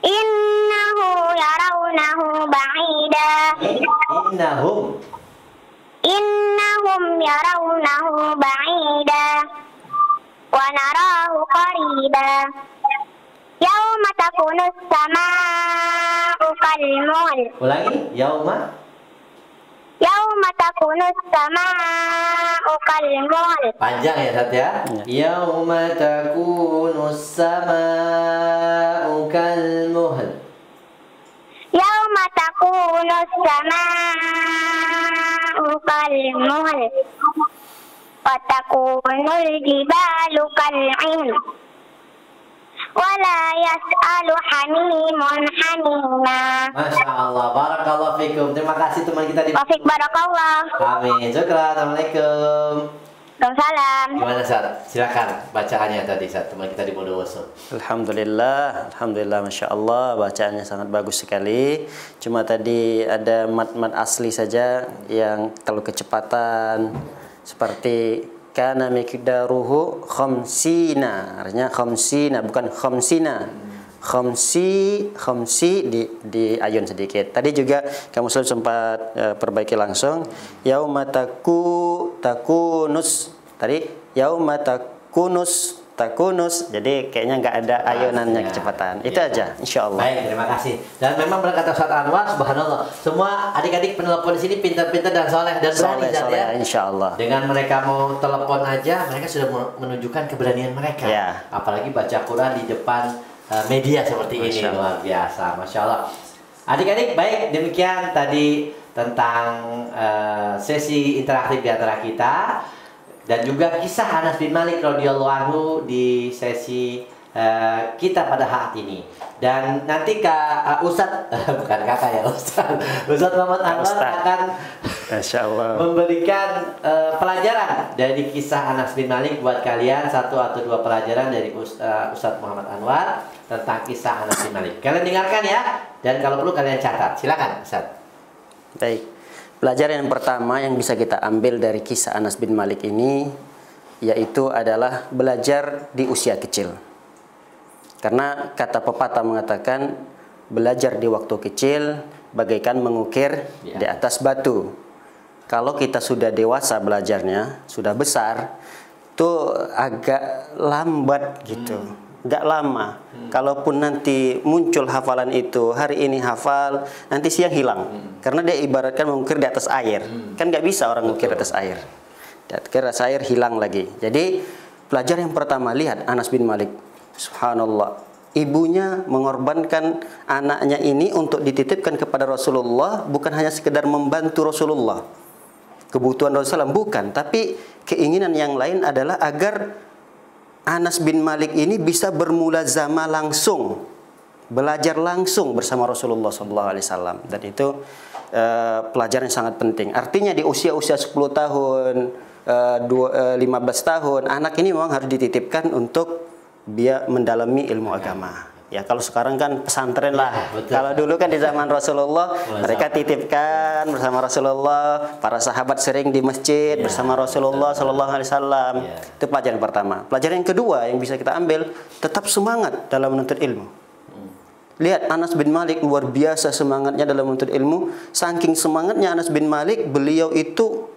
Innahu yarawnahu ba'ida Innahum Innahum yarawnahu ba'ida Wa narahu qariba Yawma takunus sama'u kalmul Ulangi, yawma تكون السماء كالمهل panjang ya Sat ya yauma takunu السماء كالمهل يوم تكون السماء كالمهل وتكون الجبال كالعهن wala yas'alu hamimun hamima. Masya Allah, barakallah fikum. Terima kasih teman kita di Wafik barakallah. Amin. Syukran. Assalamualaikum. Assalamualaikum. Gimana Sar? Silakan bacaannya tadi Sar, teman kita di Bondowoso. Alhamdulillah, alhamdulillah Masya Allah bacaannya sangat bagus sekali. Cuma tadi ada mat-mat asli saja yang terlalu kecepatan seperti Kana mikdaruhu khamsina. Artinya khamsina bukan khamsina. Khamsi, khamsi di, di ayun sedikit. Tadi juga kamu selalu sempat uh, perbaiki langsung. Yaumataku takunus. Tadi yaumatakunus takunus jadi kayaknya nggak ada ayunannya iya. kecepatan itu iya. aja insya Allah baik terima kasih dan memang benar kata Ustaz Anwar subhanallah semua adik-adik penelpon di sini pintar-pintar dan soleh dan berani soleh, ya insya Allah dengan mereka mau telepon aja mereka sudah menunjukkan keberanian mereka ya. apalagi baca Quran di depan uh, media seperti Masya ini Allah. luar biasa Masya Allah adik-adik baik demikian tadi tentang uh, sesi interaktif di antara kita dan juga kisah Anas bin Malik radhiyallahu anhu di sesi uh, kita pada saat ini dan nanti kak uh, eh, Ustad uh, [laughs] bukan kakak ya Ustad Ustad Muhammad Anwar akan memberikan uh, pelajaran dari kisah Anas bin Malik buat kalian satu atau dua pelajaran dari Ustaz Muhammad Anwar tentang kisah Anas bin Malik kalian dengarkan ya dan kalau perlu kalian catat silakan Ustad baik Pelajaran yang pertama yang bisa kita ambil dari kisah Anas bin Malik ini yaitu adalah belajar di usia kecil. Karena kata pepatah mengatakan belajar di waktu kecil bagaikan mengukir di atas batu. Kalau kita sudah dewasa belajarnya, sudah besar, itu agak lambat gitu. Hmm gak lama. Hmm. Kalaupun nanti muncul hafalan itu, hari ini hafal, nanti siang hilang. Hmm. Karena dia ibaratkan mengukir di atas air. Hmm. Kan gak bisa orang mengukir di atas air. Di atas air hilang lagi. Jadi pelajar yang pertama lihat Anas bin Malik. Subhanallah. Ibunya mengorbankan anaknya ini untuk dititipkan kepada Rasulullah bukan hanya sekedar membantu Rasulullah. Kebutuhan Rasulullah bukan, tapi keinginan yang lain adalah agar Anas bin Malik ini bisa bermula zaman langsung, belajar langsung bersama Rasulullah SAW. Dan itu eh, pelajaran yang sangat penting. Artinya di usia-usia 10 tahun, eh, eh, lima 15 tahun, anak ini memang harus dititipkan untuk dia mendalami ilmu agama. Ya kalau sekarang kan pesantren lah. Ya, betul. Kalau dulu kan di zaman Rasulullah mereka titipkan bersama Rasulullah, para sahabat sering di masjid ya. bersama Rasulullah Shallallahu Alaihi Wasallam. Ya. Itu pelajaran pertama. Pelajaran yang kedua yang bisa kita ambil tetap semangat dalam menuntut ilmu. Hmm. Lihat Anas bin Malik luar biasa semangatnya dalam menuntut ilmu. Saking semangatnya Anas bin Malik, beliau itu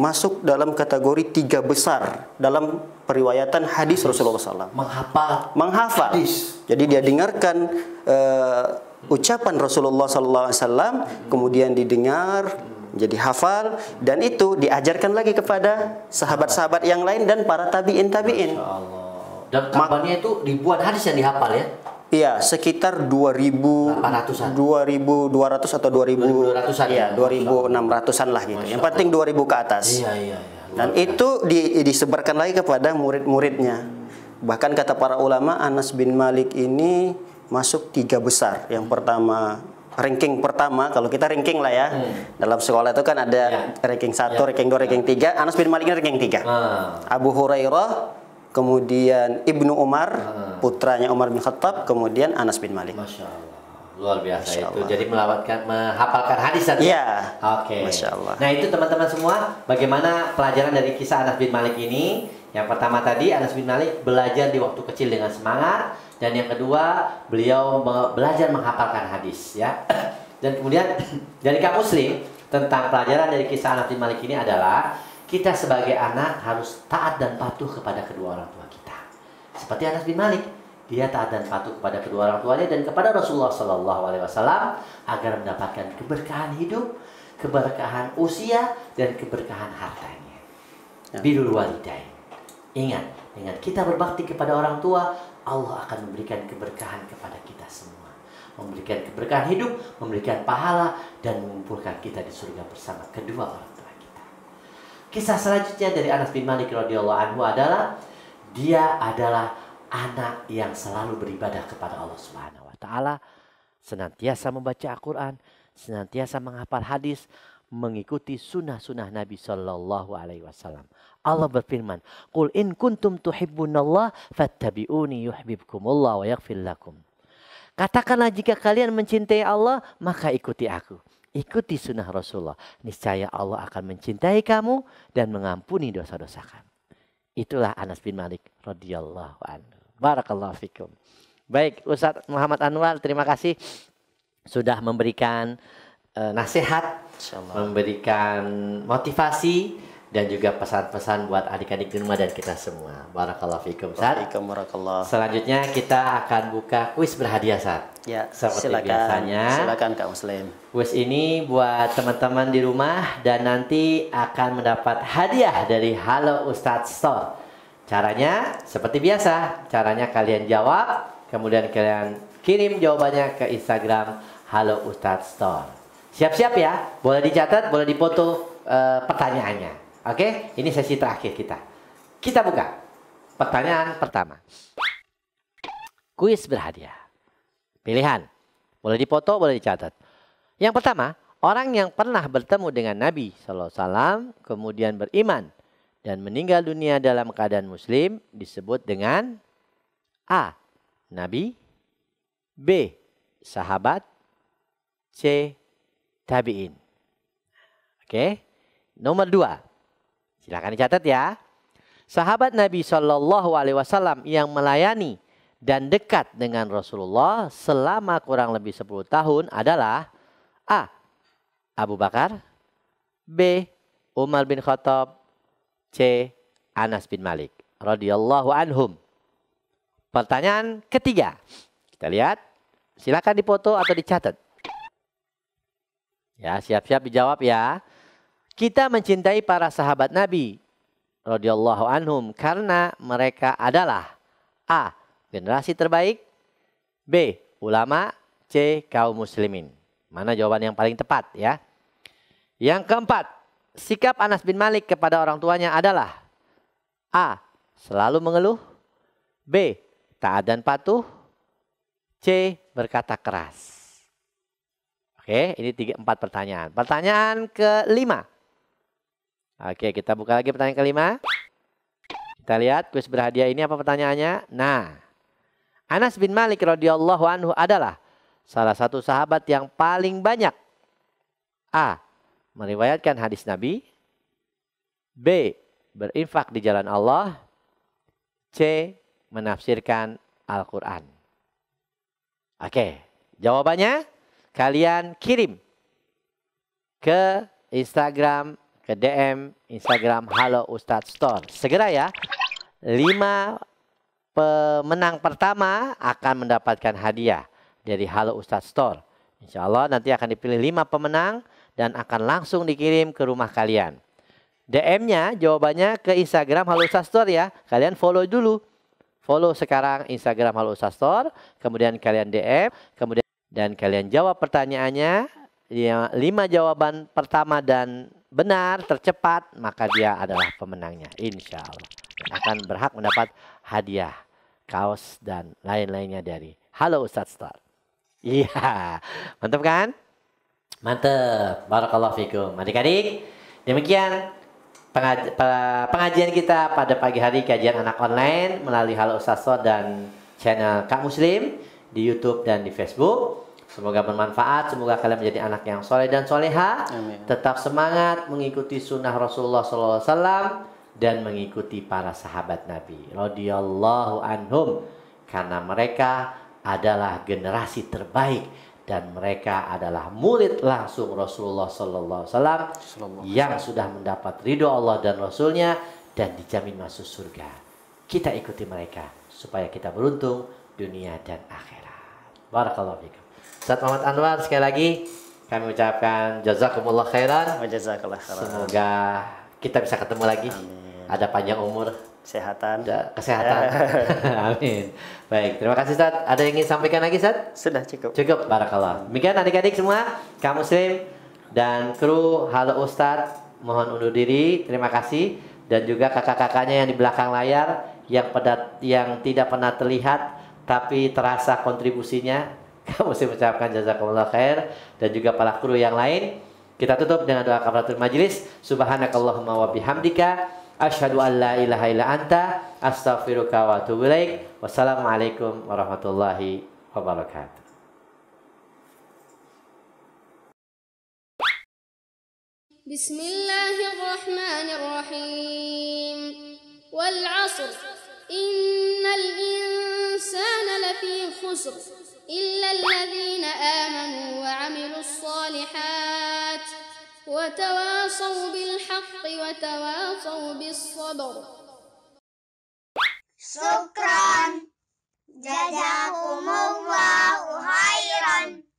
masuk dalam kategori tiga besar dalam periwayatan hadis Rasulullah SAW. Menghafal. Menghafal. Hadis. Jadi dia dengarkan uh, ucapan Rasulullah SAW, hmm. kemudian didengar, jadi hafal, dan itu diajarkan lagi kepada sahabat-sahabat yang lain dan para tabiin tabiin. Dan kabarnya itu dibuat hadis yang dihafal ya? Iya, sekitar 2000 ribu dua 2200 atau 2000 2200-an. Iya, 2600-an ya. lah gitu. Yang penting 2000 ke atas. Iya, iya, iya. Dan itu di, disebarkan lagi kepada murid-muridnya. Bahkan kata para ulama Anas bin Malik ini masuk tiga besar. Yang pertama ranking pertama kalau kita ranking lah ya hmm. dalam sekolah itu kan ada ya. ranking satu, ya. ranking dua, ranking tiga. Anas bin Malik ini ranking tiga. Ah. Abu Hurairah kemudian Ibnu Umar, hmm. putranya Umar bin Khattab, kemudian Anas bin Malik. Masya Allah. Luar biasa Masya Allah. itu. Jadi melawatkan menghafalkan hadis tadi. Iya. Oke. Okay. Masya Allah. Nah, itu teman-teman semua bagaimana pelajaran dari kisah Anas bin Malik ini? Yang pertama tadi Anas bin Malik belajar di waktu kecil dengan semangat dan yang kedua beliau belajar menghafalkan hadis ya. Dan kemudian dari [clears throat] Kak Muslim tentang pelajaran dari kisah Anas bin Malik ini adalah kita sebagai anak harus taat dan patuh kepada kedua orang tua kita. Seperti Anas bin Malik, dia taat dan patuh kepada kedua orang tuanya dan kepada Rasulullah Shallallahu Alaihi Wasallam agar mendapatkan keberkahan hidup, keberkahan usia dan keberkahan hartanya. Ya. Birul walidain. Ingat, ingat kita berbakti kepada orang tua, Allah akan memberikan keberkahan kepada kita semua. Memberikan keberkahan hidup, memberikan pahala dan mengumpulkan kita di surga bersama kedua orang Kisah selanjutnya dari Anas bin Malik radhiyallahu anhu adalah dia adalah anak yang selalu beribadah kepada Allah Subhanahu wa taala, senantiasa membaca Al-Qur'an, senantiasa menghafal hadis, mengikuti sunnah-sunnah Nabi Shallallahu Alaihi Wasallam. Allah berfirman, "Qul in kuntum tuhibbunallah fattabi'uni yuhibbukumullah wa yaghfir lakum." Katakanlah jika kalian mencintai Allah, maka ikuti aku. Ikuti sunnah Rasulullah. Niscaya Allah akan mencintai kamu dan mengampuni dosa-dosa kamu. Itulah Anas bin Malik radhiyallahu anhu. Barakallahu fikum. Baik, Ustaz Muhammad Anwar, terima kasih sudah memberikan uh, nasihat, memberikan motivasi dan juga pesan-pesan buat adik-adik di rumah dan kita semua. Barakallahu fikum, Sat. Barakallahu. Selanjutnya kita akan buka kuis berhadiah, Sat. Ya, seperti silakan, biasanya. Silakan Kak Muslim. Kuis ini buat teman-teman di rumah dan nanti akan mendapat hadiah dari Halo Ustadz Store. Caranya seperti biasa. Caranya kalian jawab, kemudian kalian kirim jawabannya ke Instagram Halo Ustadz Store. Siap-siap ya, boleh dicatat, boleh dipoto uh, pertanyaannya. Oke, ini sesi terakhir kita. Kita buka. Pertanyaan pertama. Kuis berhadiah. Pilihan. Boleh dipoto, boleh dicatat. Yang pertama, orang yang pernah bertemu dengan Nabi SAW kemudian beriman dan meninggal dunia dalam keadaan muslim disebut dengan A. Nabi B. Sahabat C. Tabi'in Oke, nomor dua Silahkan dicatat ya. Sahabat Nabi Shallallahu Alaihi Wasallam yang melayani dan dekat dengan Rasulullah selama kurang lebih 10 tahun adalah A. Abu Bakar B. Umar bin Khattab C. Anas bin Malik radhiyallahu anhum. Pertanyaan ketiga. Kita lihat. Silakan dipoto atau dicatat. Ya, siap-siap dijawab ya kita mencintai para sahabat Nabi radhiyallahu anhum karena mereka adalah A. generasi terbaik B. ulama C. kaum muslimin. Mana jawaban yang paling tepat ya? Yang keempat, sikap Anas bin Malik kepada orang tuanya adalah A. selalu mengeluh B. taat dan patuh C. berkata keras. Oke, ini tiga, empat pertanyaan. Pertanyaan kelima. Oke, kita buka lagi pertanyaan kelima. Kita lihat kuis berhadiah ini apa pertanyaannya. Nah, Anas bin Malik radhiyallahu anhu adalah salah satu sahabat yang paling banyak A. Meriwayatkan hadis Nabi B. Berinfak di jalan Allah C. Menafsirkan Al-Quran Oke, jawabannya kalian kirim ke Instagram ke DM Instagram Halo Ustadz Store. Segera ya. 5 pemenang pertama akan mendapatkan hadiah dari Halo Ustadz Store. Insya Allah nanti akan dipilih lima pemenang dan akan langsung dikirim ke rumah kalian. DM-nya jawabannya ke Instagram Halo Ustadz Store ya. Kalian follow dulu. Follow sekarang Instagram Halo Ustadz Store, kemudian kalian DM, kemudian dan kalian jawab pertanyaannya. lima jawaban pertama dan benar, tercepat, maka dia adalah pemenangnya. Insya Allah dan akan berhak mendapat hadiah, kaos dan lain-lainnya dari Halo Ustadz Star. Iya, mantap kan? Mantap, Barakallah fikum. Adik-adik, demikian pengajian kita pada pagi hari kajian anak online melalui Halo Ustadz Star dan channel Kak Muslim di YouTube dan di Facebook. Semoga bermanfaat, semoga kalian menjadi anak yang soleh dan soleha. Amin. Tetap semangat mengikuti sunnah Rasulullah SAW dan mengikuti para sahabat Nabi. Radiyallahu anhum. Karena mereka adalah generasi terbaik dan mereka adalah murid langsung Rasulullah SAW yang sudah mendapat ridho Allah dan Rasulnya dan dijamin masuk surga. Kita ikuti mereka supaya kita beruntung dunia dan akhirat. Barakallahu fikum. Ustaz Muhammad Anwar sekali lagi kami ucapkan jazakumullah khairan. Jazakallah khairan. Semoga kita bisa ketemu lagi. Amin. Ada panjang umur. Kesehatan. Da, kesehatan. [laughs] [laughs] Amin. Baik, terima kasih Ustaz. Ada yang ingin sampaikan lagi Ustaz? Sudah cukup. Cukup, barakallah. Demikian adik-adik semua, kaum muslim dan kru Halo Ustaz mohon undur diri. Terima kasih dan juga kakak-kakaknya yang di belakang layar yang pedat, yang tidak pernah terlihat tapi terasa kontribusinya kamu mesti mengucapkan jazakumullah khair dan juga para kru yang lain. Kita tutup dengan doa kafaratul majlis, Subhanakallahumma wa bihamdika asyhadu an la ilaha illa anta astaghfiruka wa atubu ilaik. Wassalamualaikum warahmatullahi wabarakatuh. بسم الله الرحمن الرحيم والعصر إن الإنسان لفي خسر إلا الذين آمنوا وعملوا الصالحات وتواصوا بالحق وتواصوا بالصبر شكرا جزاكم الله خيرا